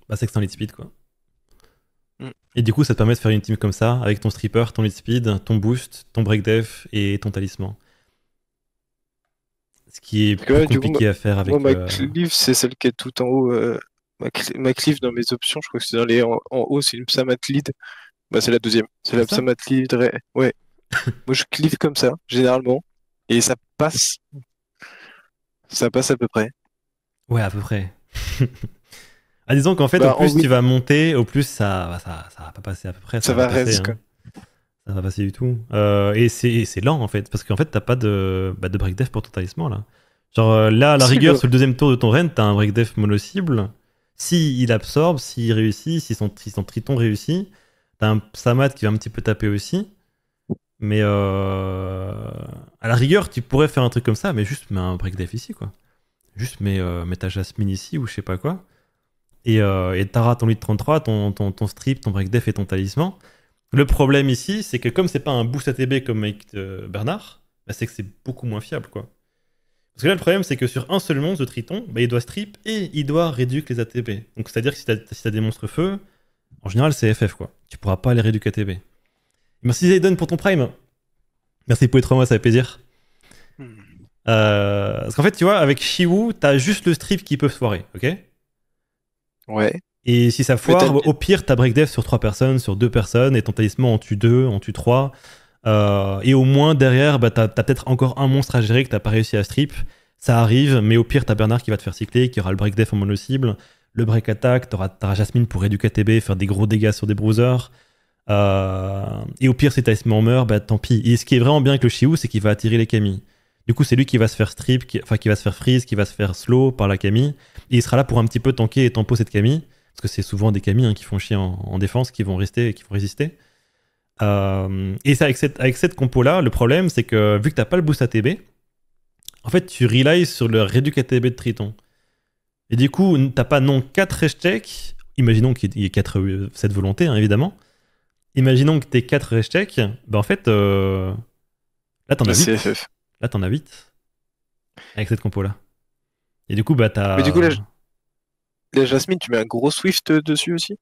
bah, c'est que c'est un lit speed quoi. Mm. Et du coup, ça te permet de faire une team comme ça, avec ton stripper, ton lead speed, ton boost, ton break def et ton talisman. Ce qui est plus compliqué à faire avec. ma euh, cleave c'est celle qui est tout en haut. Euh, ma, cleave dans mes options, je crois que c'est dans les en, haut, c'est une psamat lead. Bah, c'est la deuxième. C'est la psamat lead. Ouais. moi, je cleave comme ça, généralement. Et ça passe. Ça passe à peu près. Ouais, à peu près. Ah, disons qu'en fait, au bah, plus tu vas monter, au plus ça, ça, ça va pas passer à peu près. Ça, va, rester Ça va hein. passer du tout. Euh, et c'est lent en fait, parce qu'en fait, t'as pas de, bah, de break def pour ton talisman là. Genre euh, là, à la rigueur, sur le deuxième tour de ton tu t'as un break def mono-cible. Si il absorbe, s'il réussit, si son, triton réussit, t'as un Samad qui va un petit peu taper aussi. Mais euh, à la rigueur, tu pourrais faire un truc comme ça, mais juste mets un break def ici quoi. Juste mets, mets ta jasmine ici ou je sais pas quoi et, Tara ton 33, ton, ton, ton strip, ton break def et ton talisman. Le problème ici, c'est que comme c'est pas un boost ATB comme avec euh, Bernard, bah, c'est que c'est beaucoup moins fiable quoi. Parce que là, le problème, c'est que sur un seul monstre de Triton, bah, il doit strip et il doit réduire les ATB. Donc, c'est-à-dire que si t'as des monstres feu, en général, c'est FF, quoi. Tu pourras pas les réduire ATB. Merci bah, Zayden pour ton prime. Merci pour les 3 mois, ça fait plaisir. Hmm. Euh, parce qu'en fait, tu vois, avec Shiwu, t'as juste le strip qui peut se foirer, ok et si ça foire, au pire, t'as def sur 3 personnes, sur 2 personnes, et ton taillissement en tue 2, en tue 3 euh, et au moins, derrière, bah, t'as peut-être encore un monstre à gérer que t'as pas réussi à strip. Ça arrive, mais au pire, t'as Bernard qui va te faire cycler, qui aura le break breakdev en mono-cible, le break attack, t'auras Jasmine pour éduquer TB, faire des gros dégâts sur des bruisers. Euh, et au pire, si taillissement meurt, bah tant pis. Et ce qui est vraiment bien avec le Shihou, c'est qu'il va attirer les Camille. Du coup, c'est lui qui va se faire strip, qui, enfin qui va se faire freeze, qui va se faire slow par la Camille il sera là pour un petit peu tanker et tempo cette Camille, parce que c'est souvent des Camilles hein, qui font chier en, défense, qui vont rester, qui vont résister. Euh, et ça, avec cette, compo-là, le problème, c'est que vu que t'as pas le boost ATB, en fait, tu relies sur le réduc ATB de Triton. Et du coup, t'as pas non 4 recheck, imaginons qu'il y ait 4, cette volonté évidemment. Imaginons que t'aies 4 quatre ben en fait, euh, là t'en as 8. Là t'en as 8. Avec cette compo-là. Et du coup, bah, t'as. Mais du coup, la, Jasmine, tu mets un gros Swift dessus aussi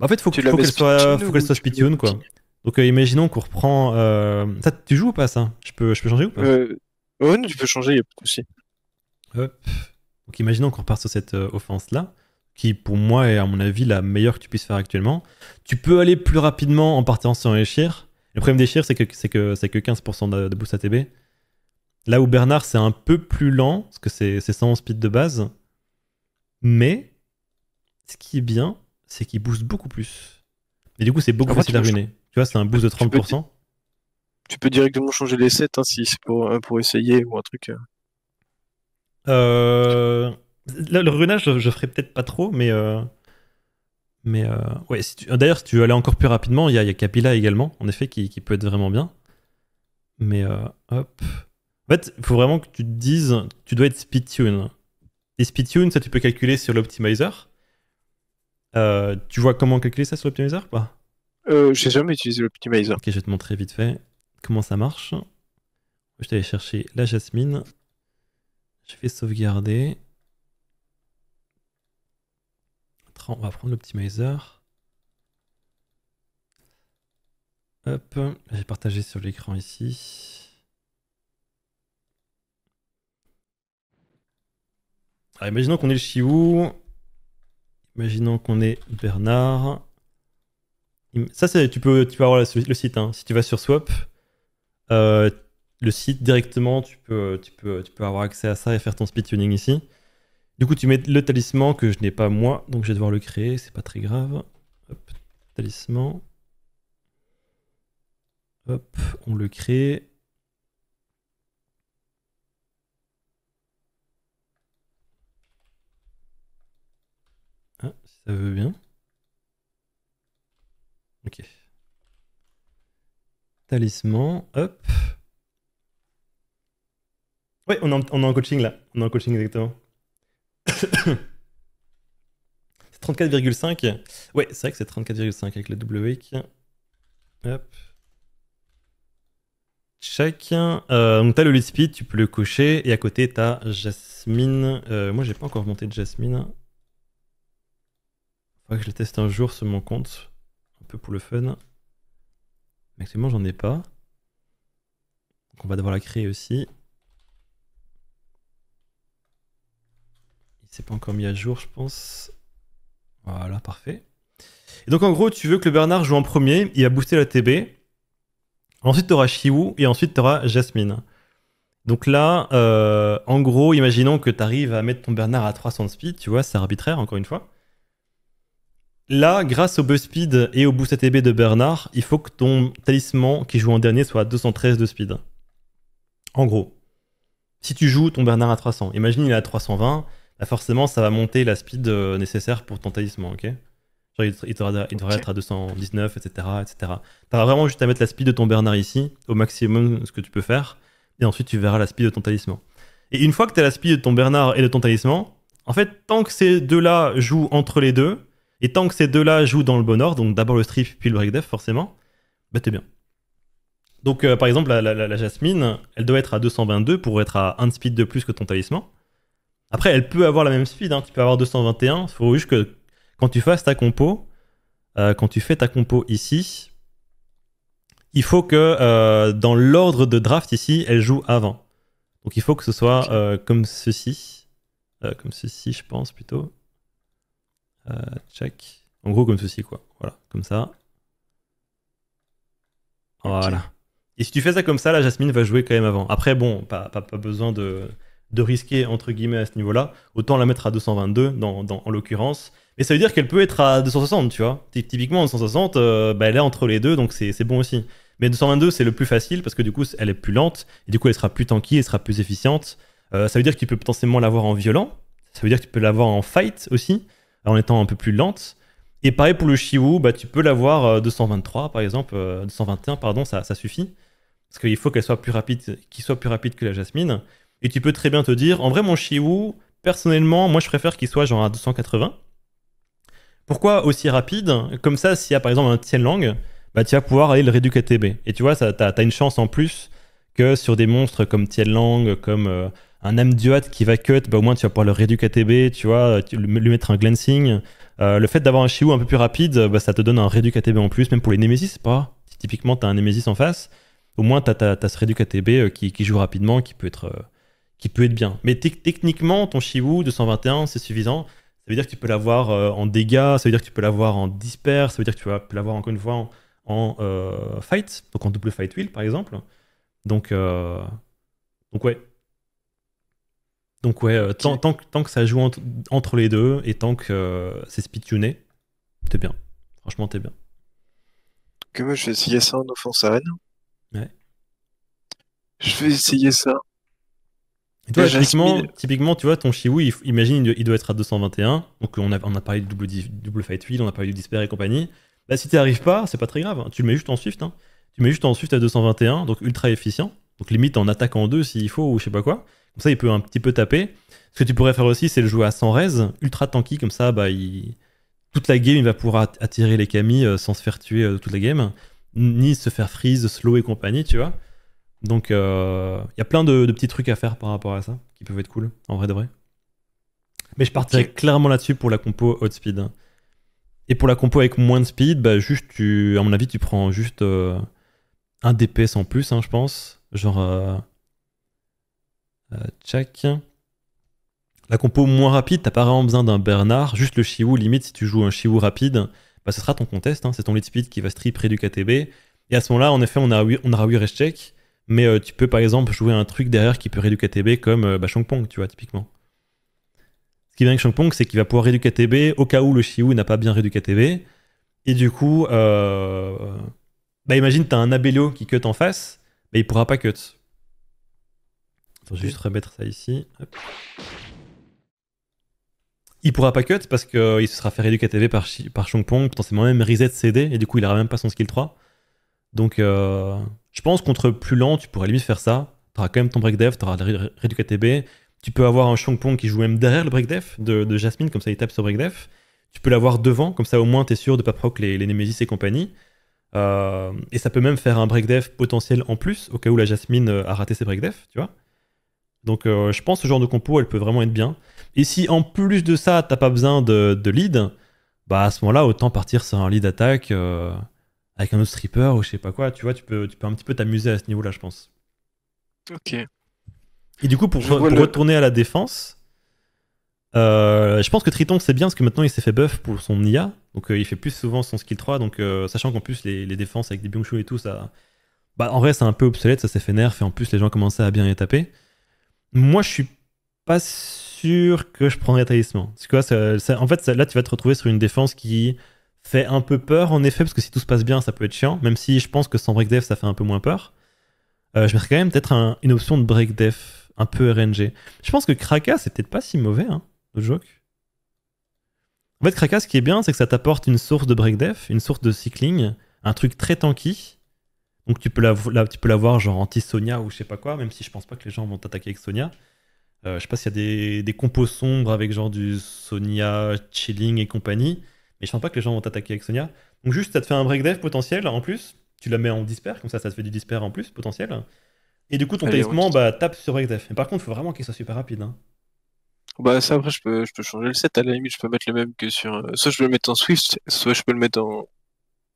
bah, En fait, faut, faut qu'elle soit, faut qu'elle quoi. Donc, euh, imaginons qu'on reprend. Euh, ça, tu joues ou pas ça je peux, je peux changer ou pas euh... tu peux changer, il n'y a pas de Donc, imaginons qu'on repart sur cette euh, offense-là, qui pour moi est, à mon avis, la meilleure que tu puisses faire actuellement. Tu peux aller plus rapidement en partant sur un échir. Le problème des c'est que c'est que, que 15% de, de boost ATB. Là où Bernard, c'est un peu plus lent, parce que c'est 111 speed de base. Mais ce qui est bien, c'est qu'il booste beaucoup plus. Et du coup, c'est beaucoup plus facile à Tu vois, c'est un boost de 30%. Tu peux, directement changer les sets hein, si c'est pour, euh, pour essayer ou un truc. Euh. Euh, là, le runage, je, ferais ferai peut-être pas trop, mais. Mais ouais, d'ailleurs, si tu veux aller encore plus rapidement, il y a, y a Kapila également, en effet, qui, qui, peut être vraiment bien. Mais hop fait, il faut vraiment que tu te dises, tu dois être tune. Et tune, ça, tu peux calculer sur l'optimizer. Euh, tu vois comment calculer ça sur l'optimizer ou pas Je euh, J'ai jamais utilisé l'optimizer. Ok, je vais te montrer vite fait comment ça marche. Je vais aller chercher la Jasmine. Je vais sauvegarder. on va prendre l'optimizer. Hop, j'ai partagé sur l'écran ici. imaginons qu'on est le Chiou. Imaginons qu'on est Bernard. Ça, c'est, tu peux, tu avoir le site. Hein. Si tu vas sur Swap, euh, le site directement, tu peux, tu, peux, tu peux avoir accès à ça et faire ton speed tuning ici. Du coup, tu mets le talisman que je n'ai pas moi, donc je vais devoir le créer, c'est pas très grave. Hop, talisman. Hop, on le crée. Ça veut bien. Ok. Talisman, hop. Ouais, on est, en, coaching là. On est en coaching exactement. c'est 34,5. Ouais, c'est vrai que c'est 34,5 avec le wake. Hop. Chacun. Euh, donc t'as le lead speed, tu peux le cocher. Et à côté, t'as Jasmine. Euh, moi, j'ai pas encore monté de Jasmine que je le teste un jour sur mon compte, un peu pour le fun. Actuellement, j'en ai pas. Donc on va devoir la créer aussi. Il s'est pas encore mis à jour, je pense. Voilà, parfait. Et donc en gros, tu veux que le Bernard joue en premier, il va booster la TB. Ensuite, tu auras Shiwu et ensuite, tu auras Jasmine. Donc là, euh, en gros, imaginons que tu arrives à mettre ton Bernard à 300 de speed, tu vois, c'est arbitraire, encore une fois. Là, grâce au buzz speed et au boost ATB de Bernard, il faut que ton talisman qui joue en dernier soit à 213 de speed. En gros. Si tu joues ton Bernard à 300, imagine il est à 320, là bah, forcément ça va monter la speed euh, nécessaire pour ton talisman, ok Genre, il, devrait être à 219, etc. etc. vraiment juste à mettre la speed de ton Bernard ici, au maximum ce que tu peux faire, et ensuite tu verras la speed de ton talisman. Et une fois que tu as la speed de ton Bernard et de ton talisman, en fait, tant que ces deux-là jouent entre les deux, et tant que ces deux-là jouent dans le bon ordre, donc d'abord le strip puis le breakdef forcément, bah t'es bien. Donc euh, par exemple, la, Jasmine, elle doit être à 222 pour être à un speed de plus que ton talisman. Après, elle peut avoir la même speed, hein. tu peux avoir 221, il faut juste que quand tu fasses ta compo, euh, quand tu fais ta compo ici, il faut que euh, dans l'ordre de draft ici, elle joue avant. Donc il faut que ce soit comme ceci, comme ceci je pense plutôt. Euh, check. En gros, comme ceci, quoi. Voilà, comme ça. Voilà. Et si tu fais ça comme ça, la Jasmine va jouer quand même avant. Après, bon, pas, pas, pas besoin de, de, risquer, entre guillemets, à ce niveau-là. Autant la mettre à 222, dans, dans en l'occurrence. Mais ça veut dire qu'elle peut être à 260, tu vois. Typiquement, 260, euh, bah, elle est entre les deux, donc c'est bon aussi. Mais 222, c'est le plus facile parce que du coup, elle est plus lente. Et du coup, elle sera plus tanky, elle sera plus efficiente. Euh, ça veut dire que tu peux potentiellement l'avoir en violent. Ça veut dire que tu peux l'avoir en fight aussi en étant un peu plus lente. Et pareil pour le Shiwu, bah, tu peux l'avoir 223 euh, par exemple, 221 euh, pardon, ça, suffit. Parce qu'il faut qu'elle soit plus rapide, qu'il soit plus rapide que la Jasmine. Et tu peux très bien te dire, en vrai mon Shiwu, personnellement, moi je préfère qu'il soit genre à 280. Pourquoi aussi rapide Comme ça, s'il y a par exemple un Tianlang, bah, tu vas pouvoir aller le réduire à TB. Et tu vois, tu as, une chance en plus que sur des monstres comme Tianlang, comme... Euh, un Amduat qui va cut, bah, au moins tu vas pouvoir le réduire tu vois, lui mettre un glancing. Euh, le fait d'avoir un Shiwu un peu plus rapide, bah, ça te donne un réduc KTB en plus, même pour les Nemesis, c'est pas si typiquement tu un Nemesis en face, au moins t'as as, ce euh, qui, qui, joue rapidement, qui peut être, euh, qui peut être bien. Mais techniquement, ton Shiwu 221, c'est suffisant. Ça veut dire que tu peux l'avoir en dégâts, ça veut dire que tu peux l'avoir en disperse, ça veut dire que tu peux l'avoir encore une fois en, fight, donc en double fight wheel par exemple. Donc, donc ouais, donc ouais, euh, tant, tant, que ça joue entre, les deux et tant que euh, c'est c'est speedtuné, t'es bien. Franchement, t'es bien. Que moi, je vais essayer ça en offense arène. Ouais. Je vais essayer ça. Et toi, typiquement, tu vois, ton Shiwu, imagine, il doit être à 221. Donc on a, on a parlé du double, double fight wheel, on a parlé du Disper et compagnie. Bah si t'y arrives pas, c'est pas très grave. Hein. Tu le mets juste en Swift. Hein. Tu le mets juste en Swift à 221, donc ultra efficient. Donc limite en attaquant en deux s'il faut ou je sais pas quoi. Comme ça, il peut un petit peu taper. Ce que tu pourrais faire aussi, c'est le jouer à 100 res, ultra tanky, comme ça, bah, toute la game, il va pouvoir attirer les camis euh, sans se faire tuer euh, toute la game, ni se faire freeze, slow et compagnie, tu vois. Donc, euh, il y a plein de, petits trucs à faire par rapport à ça, qui peuvent être cool, en vrai de vrai. Mais je partirais clairement là-dessus pour la compo hot speed. Et pour la compo avec moins de speed, bah, juste, tu, à mon avis, tu prends juste un DPS en plus, hein, je pense. Genre. Euh, check. La compo moins rapide, t'as pas vraiment besoin d'un Bernard, juste le Shiwu limite si tu joues un Shiwu rapide, bah ce sera ton contest, hein. c'est ton lead speed qui va strip près du KTB. Et à ce moment-là, en effet, on, a, on aura 8 rest check, mais euh, tu peux par exemple jouer un truc derrière qui peut réduire KTB comme euh, bah, Shangpong, tu vois, typiquement. Ce qui vient avec Shangpong, c'est qu'il va pouvoir réduire KTB au cas où le Shiwu n'a pas bien réduit KTB. Et du coup, bah imagine, t'as un Abelio qui cut en face, bah il pourra pas cut je juste remettre ça ici. Il pourra pas cut parce qu'il euh, se sera fait réduire TV par, par Shong potentiellement même reset CD, et du coup il aura même pas son skill 3. Donc euh, je pense qu'entre plus lent, tu pourrais lui faire ça. Tu auras quand même ton break def, tu auras à KTB. Tu peux avoir un Shong qui joue même derrière le break def de, Jasmine, comme ça il tape sur break def. Tu peux l'avoir devant, comme ça au moins tu es sûr de pas proc les, Nemesis et compagnie. Euh, et ça peut même faire un break def potentiel en plus, au cas où la Jasmine a raté ses break def, tu vois. Donc euh, je pense que ce genre de compo, elle peut vraiment être bien. Et si en plus de ça, t'as pas besoin de, de, lead, bah à ce moment-là, autant partir sur un lead attaque euh, avec un autre stripper ou je sais pas quoi. Tu vois, tu peux, tu peux un petit peu t'amuser à ce niveau-là, je pense. Ok. Et du coup, pour, retourner à la défense, euh, je pense que Triton c'est bien parce que maintenant il s'est fait buff pour son IA. Donc il fait plus souvent son skill 3. Donc sachant qu'en plus les, défenses avec des byung et tout, ça. Bah en vrai, c'est un peu obsolète, ça s'est fait nerf et en plus les gens commençaient à bien y taper moi, je suis pas sûr que je prendrais Talisman. C'est quoi En fait, là, tu vas te retrouver sur une défense qui fait un peu peur, en effet, parce que si tout se passe bien, ça peut être chiant, même si je pense que sans break def, ça fait un peu moins peur. Euh, je mettrais quand même peut-être une option de break def un peu RNG. Je pense que Kraka, c'est peut-être pas si mauvais, hein, le joke. En fait, Kraka, ce qui est bien, c'est que ça t'apporte une source de break def, une source de cycling, un truc très tanky, donc tu peux la, tu peux la voir genre anti-Sonia ou je sais pas quoi, même si je pense pas que les gens vont t'attaquer avec Sonia. Euh, je sais pas s'il y a des, compos sombres avec genre du Sonia, Chilling et compagnie, mais je pense pas que les gens vont t'attaquer avec Sonia. Donc juste, ça te fait un break dev potentiel en plus, tu la mets en disper, comme ça, ça te fait du disper en plus potentiel. Et du coup, ton testement bah, tape sur break dev. Mais par contre, il faut vraiment qu'il soit super rapide. Hein. Bah ça après je peux, changer le set à la limite je peux mettre le même que sur euh, soit je peux le mettre en Swift soit je peux le mettre en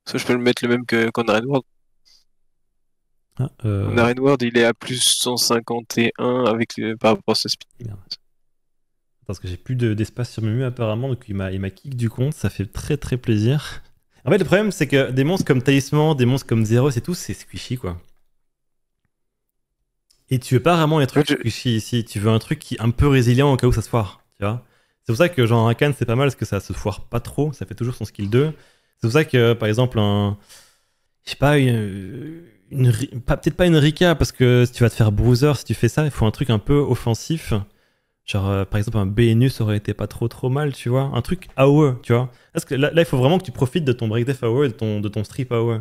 soit je peux le mettre le même que qu'en Red World ah, euh... il est à plus 151 avec, le... Euh, par rapport à ce speed. Parce que j'ai plus d'espace sur sur Mumu apparemment, donc il m'a kick du compte, ça fait très très plaisir. En fait, le problème, c'est que des monstres comme Talisman, des monstres comme Zeros c'est tout, c'est squishy quoi. Et tu veux pas vraiment un truc squishy ici, tu veux un truc qui est un peu résilient au cas où ça se foire, tu vois. C'est pour ça que genre un c'est pas mal parce que ça se foire pas trop, ça fait toujours son skill 2. C'est pour ça que par exemple un. Je sais pas, une peut-être pas une Rika parce que si tu vas te faire bruiser si tu fais ça, il faut un truc un peu offensif. Genre, euh, par exemple, un BNU, ça aurait été pas trop trop mal, tu vois. Un truc AOE, tu vois. Parce que là, il faut vraiment que tu profites de ton breakdef AOE et de ton, de ton strip AOE.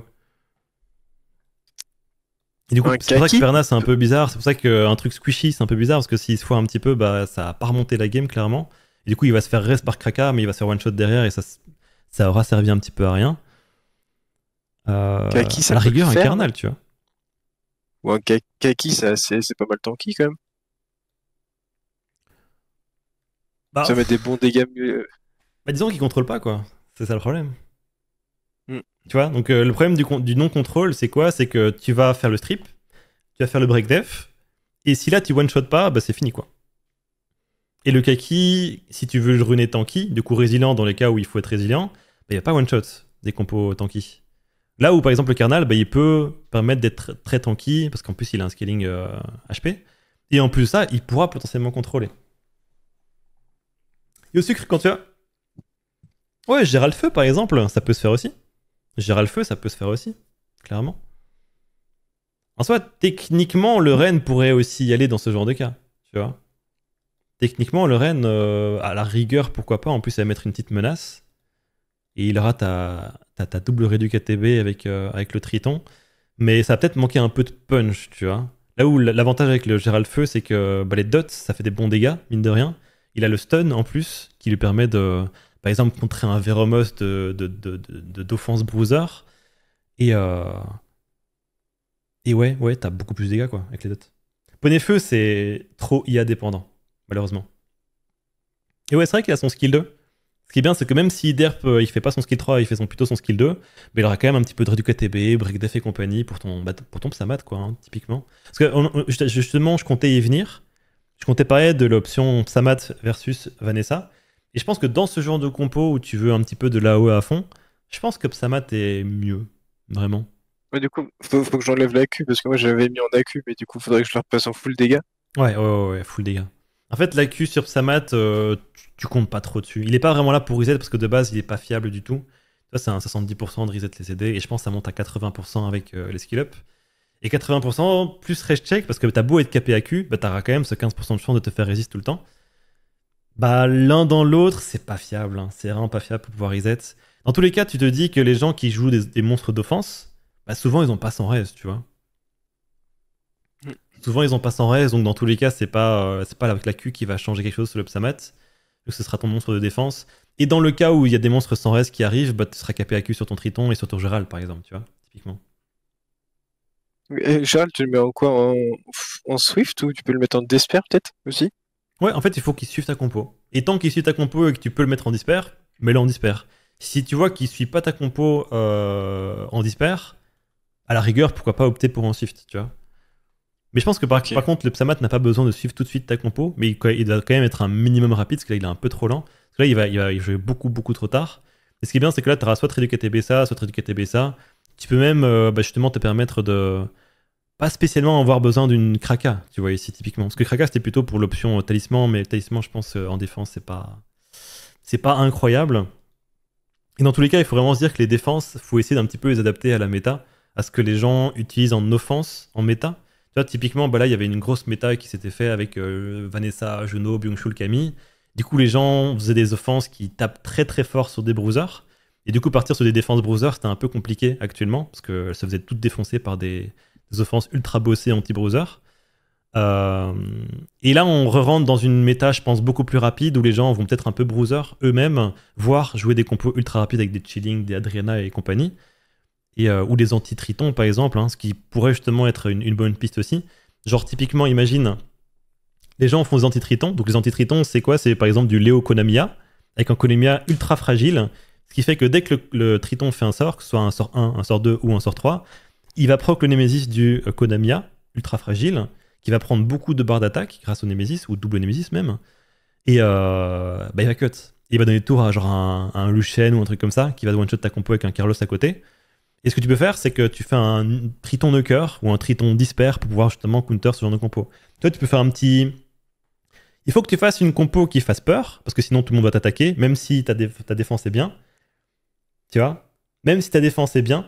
du coup, c'est pour ça que c'est un peu bizarre. C'est pour ça qu'un euh, truc squishy, c'est un peu bizarre. Parce que s'il se foire un petit peu, bah, ça a pas remonté la game, clairement. Et du coup, il va se faire rest par Kraka, mais il va se faire one shot derrière et ça, ça aura servi un petit peu à rien. Euh, Kaki, ça la rigueur, tu vois. Ou Kaki, c'est, pas mal tanky quand même. Bah, ça met des bons dégâts. Mieux. Bah, disons qu'il contrôle pas, quoi. C'est ça le problème. Hmm. Tu vois, donc euh, le problème du, non-contrôle, c'est quoi C'est que tu vas faire le strip, tu vas faire le break def, et si là tu one-shot pas, bah c'est fini quoi. Et le Kaki, si tu veux le runer tanky, du coup résilient dans les cas où il faut être résilient, bah, il n'y a pas one-shot des compos tanky. Là où par exemple le kernel, bah, il peut permettre d'être très tanky, parce qu'en plus il a un scaling HP, euh, et en plus de ça, il pourra potentiellement contrôler. Et aussi sucre, quand tu as... Ouais, le Feu par exemple, ça peut se faire aussi. le Feu, ça peut se faire aussi, clairement. En soi, techniquement, le Ren pourrait aussi y aller dans ce genre de cas, tu vois. Techniquement, le Ren, euh, à la rigueur, pourquoi pas, en plus, elle va mettre une petite menace et il aura ta, double réduc ATB euh, avec, le Triton. Mais ça va peut-être manquer un peu de punch, tu vois. Là où l'avantage avec le Gérald Feu, c'est que bah, les dots, ça fait des bons dégâts, mine de rien. Il a le stun en plus, qui lui permet de, par exemple, contrer un Veromos d'offense de, bruiser. Et, euh, et ouais, ouais, t'as beaucoup plus de dégâts, quoi, avec les dots. Poney Feu, c'est trop IA dépendant, malheureusement. Et ouais, c'est vrai qu'il a son skill 2. Ce qui est bien, c'est que même si Derp, euh, il fait pas son skill 3, il fait son, plutôt son skill 2, mais il aura quand même un petit peu de réduc KTB, break d'Effet et compagnie pour ton, pour ton psamat, quoi, hein, typiquement. Parce que justement, je comptais y venir. Je comptais parler de l'option psamat versus Vanessa. Et je pense que dans ce genre de compo où tu veux un petit peu de l'AOE à fond, je pense que psamat est mieux, vraiment. Ouais, du coup, faut, faut que j'enlève l'AQ parce que moi j'avais mis en AQ, mais du coup, faudrait que je leur passe en full dégâts. Ouais, ouais, ouais, full dégâts. En fait, l'AQ sur Psamat, euh, tu, comptes pas trop dessus. Il est pas vraiment là pour reset parce que de base, il est pas fiable du tout. Ça, c'est un 70% de reset les CD et je pense que ça monte à 80% avec euh, les skill up. Et 80% plus rest check parce que t'as beau être KPAQ, bah t'auras quand même ce 15% de chance de te faire résister tout le temps. Bah, l'un dans l'autre, c'est pas fiable. Hein. C'est vraiment pas fiable pour pouvoir reset. Dans tous les cas, tu te dis que les gens qui jouent des, monstres d'offense, bah souvent ils ont pas sans reste, tu vois souvent ils ont pas sans res donc dans tous les cas, c'est pas, euh, pas avec la Q qui va changer quelque chose sur le Psamat. Donc ce sera ton monstre de défense. Et dans le cas où il y a des monstres sans res qui arrivent, bah, tu seras capé à Q sur ton Triton et sur ton Gérald, par exemple, tu vois, typiquement. Gérald, tu le mets en quoi en... Swift ou tu peux le mettre en Despair peut-être aussi Ouais, en fait, il faut qu'il suive ta compo. Et tant qu'il suit ta compo et que tu peux le mettre en Despair, mets-le en Despair. Si tu vois qu'il suit pas ta compo euh, en Despair, à la rigueur, pourquoi pas opter pour un Swift, tu vois mais je pense que par, contre, le psamat n'a pas besoin de suivre tout de suite ta compo, mais il, doit quand même être un minimum rapide, parce que là, il est un peu trop lent. Parce là, il va, jouer beaucoup, beaucoup trop tard. Et ce qui est bien, c'est que là, tu auras soit rééduquer KTB ça, soit rééduquer KTB ça. Tu peux même euh, bah, justement te permettre de pas spécialement avoir besoin d'une Kraka, tu vois, ici, typiquement. Parce que Kraka, c'était plutôt pour l'option euh, talisman, mais talisman, je pense, euh, en défense, c'est pas. C'est pas incroyable. Et dans tous les cas, il faut vraiment se dire que les défenses, faut essayer d'un petit peu les adapter à la méta, à ce que les gens utilisent en offense, en méta typiquement, bah là, il y avait une grosse méta qui s'était faite avec euh, Vanessa, Juno, Byung-Chul, Camille. Du coup, les gens faisaient des offenses qui tapent très très fort sur des bruisers. Et du coup, partir sur des défenses bruisers, c'était un peu compliqué actuellement, parce que ça faisait toutes défoncer par des, offenses ultra bossées anti-bruisers. Euh, et là, on re rentre dans une méta, je pense, beaucoup plus rapide, où les gens vont peut-être un peu bruiser eux-mêmes, voire jouer des compos ultra rapides avec des chilling, des Adriana et compagnie. Euh, ou des anti-tritons par exemple, hein, ce qui pourrait justement être une, bonne piste aussi. Genre typiquement, imagine, les gens font des anti-tritons, donc les anti-tritons c'est quoi C'est par exemple du Léo Konamiya, avec un Konamiya ultra fragile, ce qui fait que dès que le, triton fait un sort, que ce soit un sort 1, un sort 2 ou un sort 3, il va proc le Nemesis du euh, Konamiya, ultra fragile, qui va prendre beaucoup de barres d'attaque grâce au Nemesis, ou double Nemesis même, et euh, bah, il va cut. Il va donner tour à genre un, un ou un truc comme ça, qui va one-shot ta compo avec un Carlos à côté. Et ce que tu peux faire, c'est que tu fais un triton cœur ou un triton dispers pour pouvoir justement counter ce genre de compo. Toi, tu peux faire un petit. Il faut que tu fasses une compo qui fasse peur, parce que sinon tout le monde va t'attaquer, même si ta, défense est bien. Tu vois Même si ta défense est bien,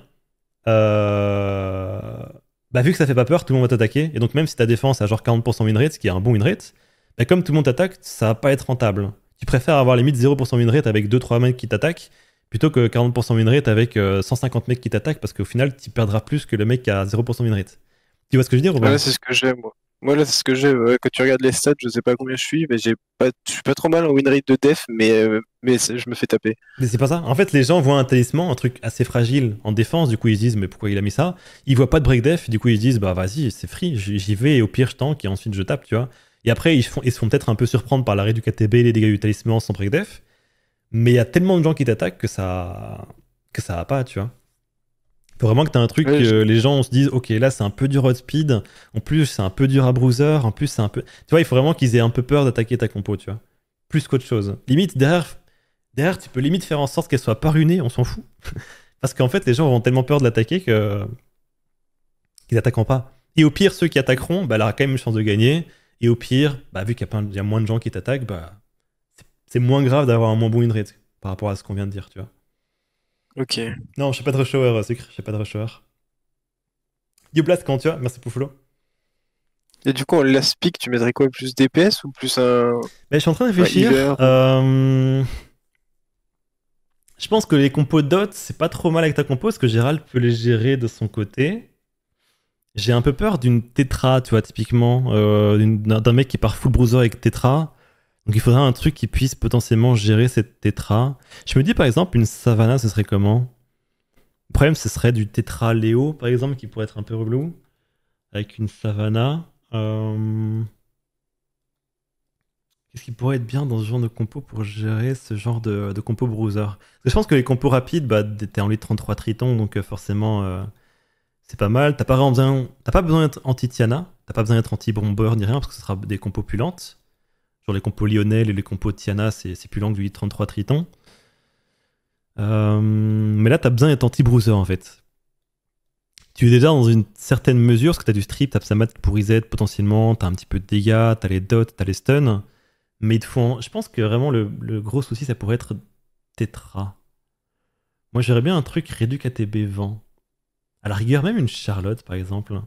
euh, bah, vu que ça fait pas peur, tout le monde va t'attaquer. Et donc, même si ta défense a genre 40% win rate, ce qui est un bon win rate, bah, comme tout le monde t'attaque, ça va pas être rentable. Tu préfères avoir limite 0% win rate avec 2-3 mecs qui t'attaquent plutôt que 40% winrate avec 150 euh, mecs qui t'attaquent parce qu'au final, tu perdras plus que le mec qui a 0% winrate. Tu vois ce que je veux dire C'est ce que j'aime, moi. là, c'est ce que j'ai. Quand tu regardes les stats, je sais pas combien je suis, mais j'ai pas, je suis pas trop mal en winrate de def, mais, euh, mais je me fais taper. Mais c'est pas ça. En fait, les gens voient un talisman, un truc assez fragile en défense, du coup, ils se disent, mais pourquoi il a mis ça Ils voient pas de break def, du coup, ils se disent, bah vas-y, c'est free, j'y vais, et au pire, je tank, et ensuite, je tape, tu vois. Et après, ils, font, ils se font peut-être un peu surprendre par l'arrêt du KTB, les dégâts du talisman sans break def mais il y a tellement de gens qui t'attaquent que ça que ça va pas, tu vois. Faut vraiment que tu as un truc que les gens se disent OK, là c'est un peu dur hot speed, en plus c'est un peu dur à bruiser, en plus c'est un peu Tu vois, il faut vraiment qu'ils aient un peu peur d'attaquer ta compo, tu vois. Plus qu'autre chose. Limite derrière tu peux limite faire en sorte qu'elle soit pas runée, on s'en fout. Parce qu'en fait, les gens auront tellement peur de l'attaquer que qu'ils attaqueront pas. Et au pire, ceux qui attaqueront, bah, elle aura quand même une chance de gagner. Et au pire, bah, vu qu'il y a moins de gens qui t'attaquent, bah, c'est moins grave d'avoir un moins bon winrate, par rapport à ce qu'on vient de dire, tu vois. Ok. Non, je suis pas de rush hour, e, Sucre, je pas de rush hour. E. blast quand tu as Merci pour Et du coup, en last pick, tu mettrais quoi Plus DPS ou plus un. Bah, je suis en train de réfléchir. Euh, je pense que les compos dot, c'est pas trop mal avec ta compo, parce que Gérald peut les gérer de son côté. J'ai un peu peur d'une tétra, tu vois, typiquement, euh, d'un mec qui part full bruiser avec Tetra. Donc il faudra un truc qui puisse potentiellement gérer cette tétra. Je me dis par exemple, une savana, ce serait comment Le problème, ce serait du tétra Léo, par exemple, qui pourrait être un peu relou. Avec une savana. Euh, qu'est-ce qui pourrait être bien dans ce genre de compo pour gérer ce genre de, compo bruiser je pense que les compos rapides, bah, t'es en lit 33 tritons, donc euh, forcément, euh, c'est pas mal. T'as pas besoin, pas besoin d'être anti-Tiana, t'as pas besoin d'être anti-bomber ni rien, parce que ce sera des compos pulantes. Sur les compos Lionel et les compos Tiana, c'est plus lent que du 33 Triton. Euh, mais là, tu as besoin d'être anti-browser en fait. Tu es déjà dans une certaine mesure, parce que tu du strip, tu as Psamat pour reset potentiellement, tu un petit peu de dégâts, t'as les dots, t'as les stuns. Mais de te je pense que vraiment le, gros souci, ça pourrait être Tetra. Moi, j'aurais bien un truc réduit KTB vent. À la rigueur, même une Charlotte, par exemple.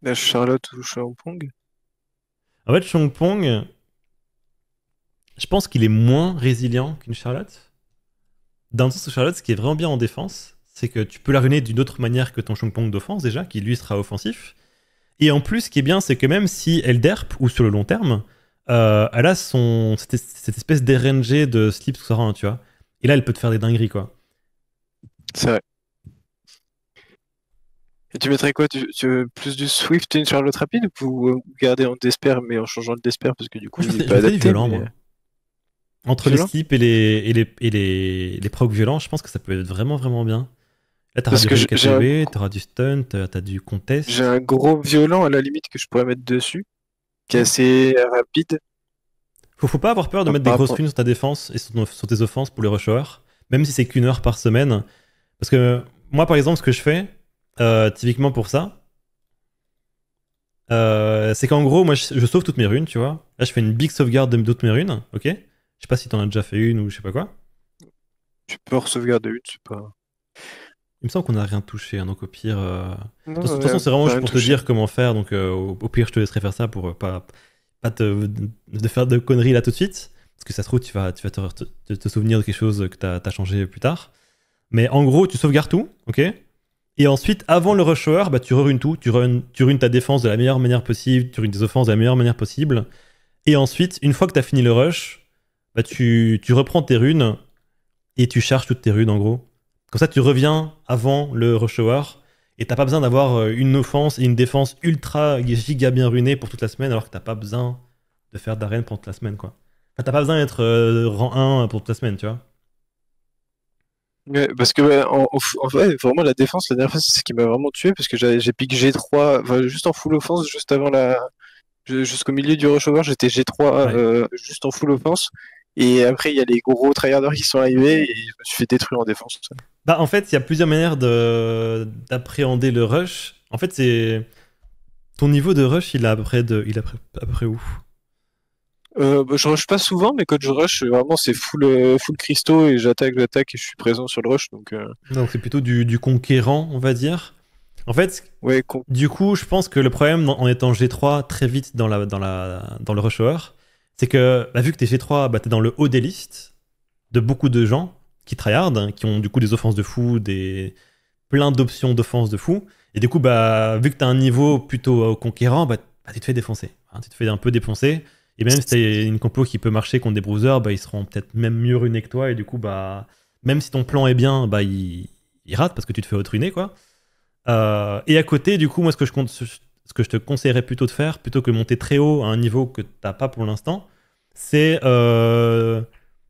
La Charlotte ou Chongpong En fait, Chongpong, je pense qu'il est moins résilient qu'une Charlotte. Dans le sens où Charlotte, ce qui est vraiment bien en défense, c'est que tu peux la ruiner d'une autre manière que ton chongpong d'offense, déjà, qui lui sera offensif. Et en plus, ce qui est bien, c'est que même si elle derpe, ou sur le long terme, euh, elle a son, cette, espèce d'RNG de slip sous tu vois. Et là, elle peut te faire des dingueries, quoi. C'est vrai. Et tu mettrais quoi tu, veux plus du Swift et une Charlotte rapide ou garder en Despair mais en changeant le Despair parce que du coup je il pas adapté, entre les skips et les, et, les, et les, les procs violents, je pense que ça peut être vraiment, vraiment bien. Là, t'auras du stun, t'auras du stunt, t'as du contest. J'ai un gros violent à la limite que je pourrais mettre dessus, qui est assez rapide. Faut, pas avoir peur de ah, mettre des grosses runes sur ta défense et sur, tes offenses pour les rushers, même si c'est qu'une heure par semaine. Parce que moi, par exemple, ce que je fais, euh, typiquement pour ça, euh, c'est qu'en gros, moi, je, sauve toutes mes runes, tu vois. Là, je fais une big sauvegarde de toutes mes runes, ok je sais pas si tu en as déjà fait une ou je sais pas quoi. Tu peux en sauvegarder une, sais pas. Il me semble qu'on n'a rien touché, hein, donc au pire. Euh, de toute façon, c'est vraiment juste pour te dire comment faire, donc euh, au, pire, je te laisserai faire ça pour euh, pas, te, de faire de conneries là tout de suite, parce que ça se trouve, tu vas, tu vas te, souvenir de quelque chose que tu as, changé plus tard. Mais en gros, tu sauvegardes tout, ok Et ensuite, avant le rush hour, bah, tu rerunes tout, tu runes, tu ta défense de la meilleure manière possible, tu runes tes offenses de la meilleure manière possible. Et ensuite, une fois que tu as fini le rush, bah tu, reprends tes runes et tu charges toutes tes runes en gros. Comme ça, tu reviens avant le rush hour et t'as pas besoin d'avoir euh, une offense et une défense ultra giga bien runée pour toute la semaine alors que t'as pas besoin de faire d'arène pour toute la semaine quoi. t'as pas besoin d'être euh, rang 1 pour toute la semaine, tu vois. Ouais, parce que vraiment la défense, la dernière fois, c'est ce qui m'a vraiment tué parce que j'ai piqué G3, juste en full offense, juste avant la, jusqu'au milieu du rush j'étais G3 euh, juste en full offense. Et après, il y a les gros tryharders qui sont arrivés et je me suis fait détruire en défense. Bah, en fait, il y a plusieurs manières d'appréhender le rush. En fait, c'est. Ton niveau de rush, il est à près, de... il est où euh, bah, je rush pas souvent, mais quand je rush, vraiment c'est full, full cristaux et j'attaque, j'attaque et je suis présent sur le rush. Donc euh. c'est plutôt du, conquérant, on va dire. En fait, ouais, du coup, je pense que le problème en étant G3 très vite dans, la, dans, la, dans le rush hour, c'est que vu que t'es G3, bah, t'es dans le haut des listes de beaucoup de gens qui tryhardent, hein, qui ont du coup des offenses de fou, des plein d'options d'offenses de fou. Et du coup, bah, vu que t'as un niveau plutôt euh, conquérant, bah, bah, tu te fais défoncer. Hein. tu te fais un peu défoncer. Et même si t'as une compo qui peut marcher contre des bruisers, bah, ils seront peut-être même mieux runés que toi. Et du coup, bah, même si ton plan est bien, bah, il, rate parce que tu te fais autre quoi. Euh, et à côté, du coup, moi, ce que je compte ce que je te conseillerais plutôt de faire, plutôt que de monter très haut à un niveau que tu n'as pas pour l'instant, c'est euh,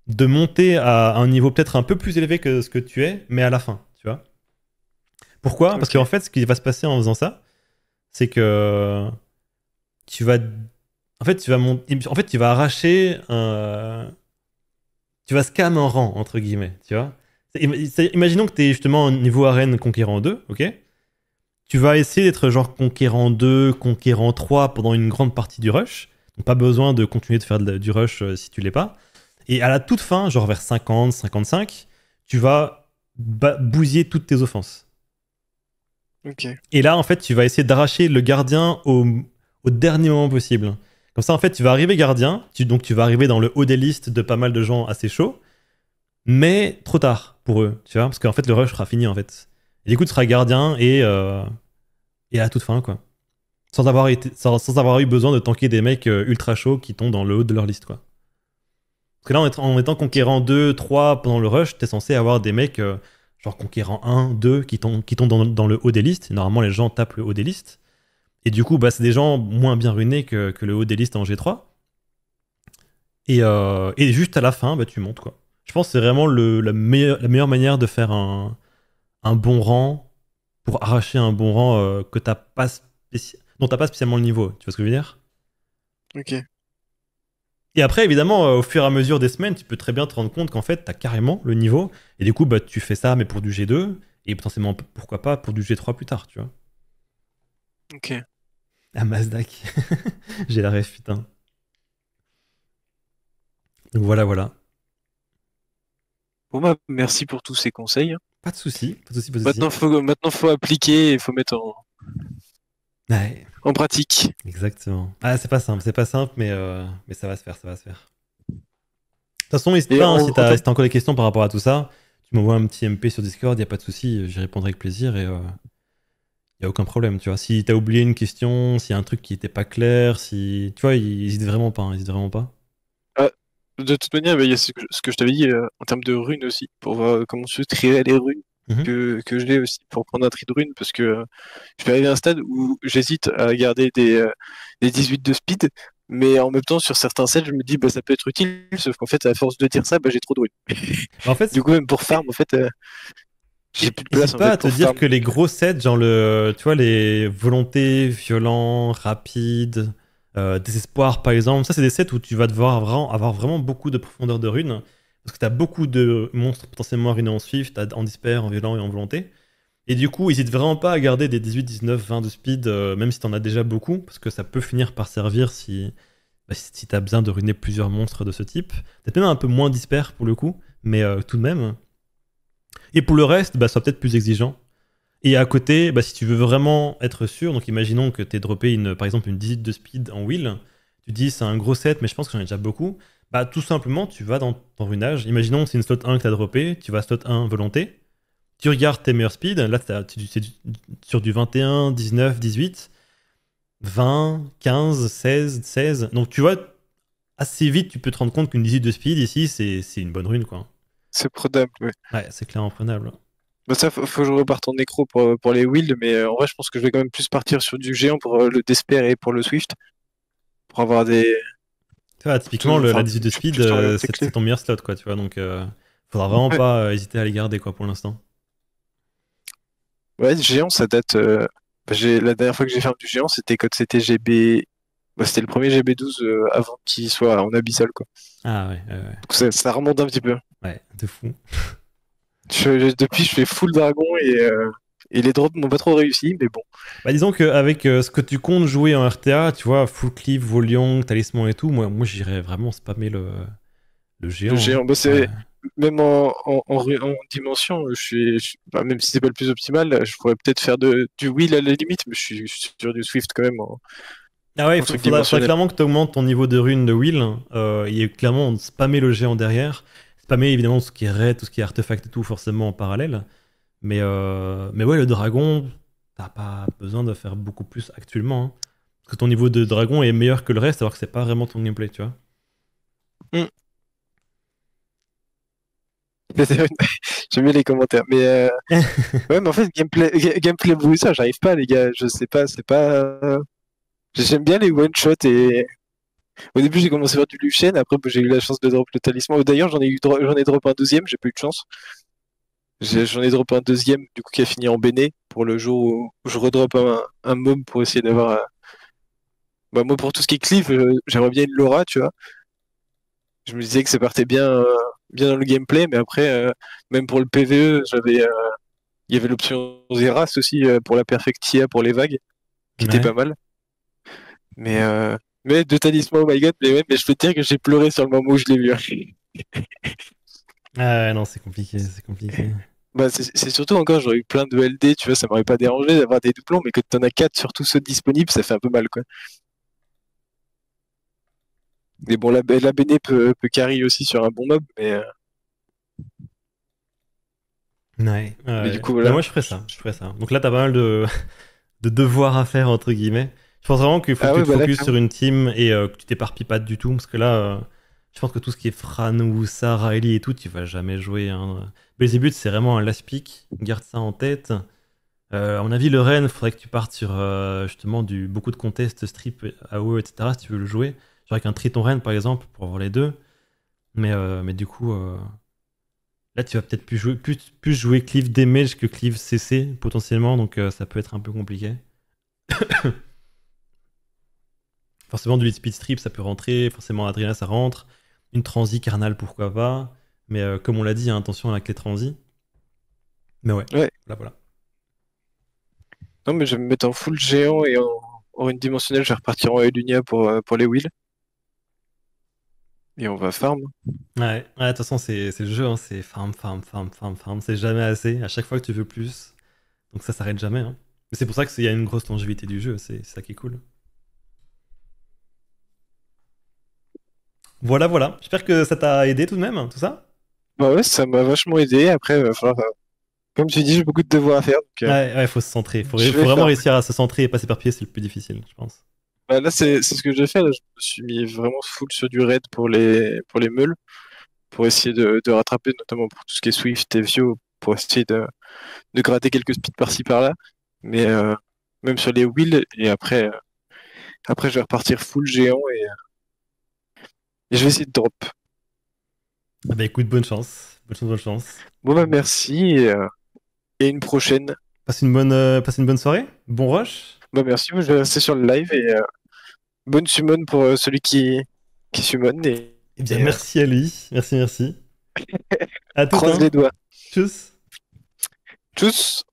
de monter à un niveau peut-être un peu plus élevé que ce que tu es, mais à la fin, tu vois. Pourquoi Parce qu'en fait, ce qui va se passer en faisant ça, c'est que tu vas, en fait, tu vas en fait, tu vas arracher, un... tu vas scam un rang entre guillemets, tu vois. Imaginons que tu es justement au niveau arène conquérant 2, ok tu vas essayer d'être genre conquérant 2, conquérant 3 pendant une grande partie du rush. pas besoin de continuer de faire du rush euh, si tu l'es pas. Et à la toute fin, genre vers 50, 55, tu vas bousiller toutes tes offenses. Okay. Et là, en fait, tu vas essayer d'arracher le gardien au, dernier moment possible. Comme ça, en fait, tu vas arriver gardien, donc tu vas arriver dans le haut des listes de pas mal de gens assez chauds, mais trop tard pour eux, tu vois, parce qu'en fait, le rush sera fini, en fait. Et du coup, tu seras gardien et euh, et à toute fin, quoi. Sans avoir, sans, avoir eu besoin de tanker des mecs euh, ultra chauds qui tombent dans le haut de leur liste, quoi. Parce que là, en étant, conquérant 2, 3 pendant le rush, t'es censé avoir des mecs, euh, genre conquérant 1, 2, qui tombent, qui tombent dans, le haut des listes. Normalement, les gens tapent le haut des listes. Et du coup, bah, c'est des gens moins bien ruinés que, le haut des listes en G3. Et, euh, et juste à la fin, bah, tu montes, quoi. Je pense que c'est vraiment le, la, meilleure, manière de faire un, un bon rang pour arracher un bon rang euh, que t'as pas dont t'as pas spécialement le niveau. Tu vois ce que je veux dire Ok. Et après, évidemment, euh, au fur et à mesure des semaines, tu peux très bien te rendre compte qu'en fait, t'as carrément le niveau. Et du coup, bah, tu fais ça, mais pour du G2, et potentiellement, pourquoi pas, pour du G3 plus tard, tu vois. Ok. La Mazdak. J'ai la ref, putain. Donc voilà, voilà. Bon bah, merci pour tous ces conseils. Hein. Pas de souci. Maintenant, faut, maintenant, faut appliquer et faut mettre en, pratique. Exactement. Ah, c'est pas simple, c'est pas simple, mais, euh, mais ça va se faire, ça va se faire. De toute façon, n'hésite hein, si t'as encore des questions par rapport à tout ça, tu m'envoies un petit MP sur Discord, il a pas de souci, j'y répondrai avec plaisir et il euh, a aucun problème, tu vois. Si t'as oublié une question, s'il y a un truc qui n'était pas clair, si... Tu vois, hésite vraiment pas, hein, hésite vraiment pas de toute manière, bah, il y a ce que, je t'avais dit euh, en termes de runes aussi, pour voir euh, comment se trier les runes mhm. que, je j'ai aussi pour prendre un tri de runes, parce que euh, je vais arriver à un stade où j'hésite à garder des, 18 de speed, mais en même temps, sur certains sets, je me dis, bah, ça peut être utile, sauf qu'en fait, à force de dire ça, bah, j'ai trop de runes. en fait, du coup, même pour farm, en fait, j'ai plus de place. Je pas à te dire que les gros sets, genre le, tu vois, les volontés, violents, rapides, euh, désespoir, par exemple. Ça, c'est des sets où tu vas devoir vraiment, avoir vraiment beaucoup de profondeur de runes. Parce que tu as beaucoup de monstres potentiellement ruinés en swift, en dispers en violent et en volonté. Et du coup, hésite vraiment pas à garder des 18, 19, 20 de speed, euh, même si t'en as déjà beaucoup, parce que ça peut finir par servir si, bah, si t'as besoin de ruiner plusieurs monstres de ce type. Peut-être même un peu moins dispers pour le coup, mais euh, tout de même. Et pour le reste, bah, sois peut-être plus exigeant et à côté, bah, si tu veux vraiment être sûr, donc imaginons que tu aies droppé une, par exemple une 18 de speed en wheel, tu dis c'est un gros set, mais je pense que j'en ai déjà beaucoup. Bah, tout simplement, tu vas dans ton runage. Imaginons c'est une slot 1 que tu as droppé, tu vas slot 1 volonté. Tu regardes tes meilleurs speeds. Là, c'est sur du 21, 19, 18, 20, 15, 16, 16. Donc, tu vois, assez vite, tu peux te rendre compte qu'une 18 de speed ici, c'est une bonne rune. quoi. C'est prenable, oui. Ouais, c'est clairement prenable. Bah, ça, faut, faut, que je reparte en écro pour, les wilds, mais euh, en vrai, je pense que je vais quand même plus partir sur du géant pour euh, le Despair et pour le Swift. Pour avoir des. Tu vois, typiquement, le, la 18 de speed, euh, c'est ton meilleur slot, quoi, tu vois. Donc, faudra vraiment pas hésiter à les garder, quoi, pour l'instant. Ouais, géant, ça date. Bah, j'ai la dernière fois que j'ai fait du géant, c'était quand c'était GB. Bah, c'était le premier GB12 avant qu'il soit en abyssal, quoi. Ah ouais, ça, ça remonte un petit peu. Ouais, de fou. depuis, je fais full dragon et, euh, et les drops m'ont pas trop réussi, mais bon. Bah, disons qu'avec euh, ce que tu comptes jouer en RTA, tu vois, full cliff, Volion, talisman et tout, moi, moi j'irais vraiment spammer le, le géant. Le géant, bah, Même en, en, dimension, je suis, bah, même si c'est pas le plus optimal, je pourrais peut-être faire de, du wheel à la limite, mais je suis, sûr sur du Swift quand même. Ah ouais, il faudra, clairement que tu augmentes ton niveau de rune de wheel. il euh, y a clairement spammer le géant derrière spammer évidemment tout ce qui est raid, tout ce qui est artefact et tout, forcément en parallèle. Mais, euh, mais ouais, le dragon, t'as pas besoin de faire beaucoup plus actuellement. Hein. Parce que ton niveau de dragon est meilleur que le reste, alors que c'est pas vraiment ton gameplay, tu vois. Mm. j'ai mis les commentaires. Mais euh, ouais, mais en fait, gameplay, gameplay j'arrive pas, les gars. Je sais pas, c'est pas. J'aime bien les one shot et au début, j'ai commencé à faire du Lucien, après j'ai eu la chance de drop le talisman. Oh, d'ailleurs, j'en ai eu drop un deuxième, j'ai pas eu de chance. J'en ai, drop un deuxième, du coup, qui a fini en béné pour le jour où je redrop un, un pour essayer d'avoir. Euh, bah, moi, pour tout ce qui est cliff, j'aimerais bien une Laura, tu vois. Je me disais que ça partait bien, euh, bien dans le gameplay, mais après, euh, même pour le PVE, j'avais. il y avait l'option Zeras aussi pour la Perfectia, pour les vagues, qui était pas mal. Mais mais de talisman, oh my god, mais, je peux te dire que j'ai pleuré sur le moment où je l'ai vu. Hein. ah non, c'est compliqué, c'est compliqué. Bah, c'est surtout encore, j'aurais eu plein de LD, tu vois, ça m'aurait pas dérangé d'avoir des doublons, mais que t'en as 4 tous ceux disponibles, ça fait un peu mal, quoi. Mais bon, la, la e peut, peut carry aussi sur un bon mob, mais. Euh. mais du coup, Moi, je ferais ça, je ferais ça. Donc là, t'as pas mal de... de devoirs à faire, entre guillemets. Je pense vraiment qu'il faut ah que tu te bah focuses sur une team et euh, que tu t'éparpilles pas du tout, parce que là, euh, je pense que tout ce qui est Fran ou Sarah, Riley et tout, tu vas jamais jouer. Hein. buts, c'est vraiment un last pick, garde ça en tête. Euh, à mon avis, le il faudrait que tu partes sur euh, justement du, beaucoup de contests, strip, AOE, etc. si tu veux le jouer. Genre avec un Triton Ren par exemple, pour avoir les deux. Mais, mais du coup, là, tu vas peut-être plus jouer, plus, plus jouer Cliff Damage que Cleave CC, potentiellement, donc ça peut être un peu compliqué forcément du speed strip ça peut rentrer, forcément Adrien ça rentre, une transi carnal pourquoi pas, mais euh, comme on l'a dit, hein, attention avec les transi. Mais ouais, ouais. Là, voilà. Non mais je vais me mettre en full géant et en, une dimensionnelle, je vais repartir en Elunia pour, euh, pour les wheels. Et on va farm. Ouais, de toute façon c'est le jeu, hein, c'est farm, farm, farm, farm, farm, c'est jamais assez, à chaque fois que tu veux plus, donc ça s'arrête jamais. Hein. Mais c'est pour ça qu'il y a une grosse longévité du jeu, c'est ça qui est cool. Voilà, voilà. J'espère que ça t'a aidé tout de même, tout ça Bah ouais, ça m'a vachement aidé. Après, euh, Comme tu dis, j'ai beaucoup de devoirs à faire. Donc, euh, ouais, faut se centrer. Faut, faut vraiment réussir à se centrer et passer par pied, c'est le plus difficile, je pense. Bah là, c'est ce que j'ai fait. Là. Je me suis mis vraiment full sur du raid pour les, pour les meules, pour essayer de, rattraper, notamment pour tout ce qui est Swift et Vio, pour essayer de, gratter quelques speeds par-ci par-là. Mais euh, même sur les wheels, et après, après, je vais repartir full géant et. Et je vais essayer de drop. Ah bah écoute, bonne chance. Bonne chance, bonne chance. Bon bah merci euh, et, une prochaine. Passez une bonne, euh, une bonne soirée. Bon rush. Bah merci, je vais rester sur le live et euh, bonne summon pour celui qui, qui summon. Et, eh bien, merci à lui. Merci, merci. à tout hein. Croise les doigts. Tchuss. Tchuss.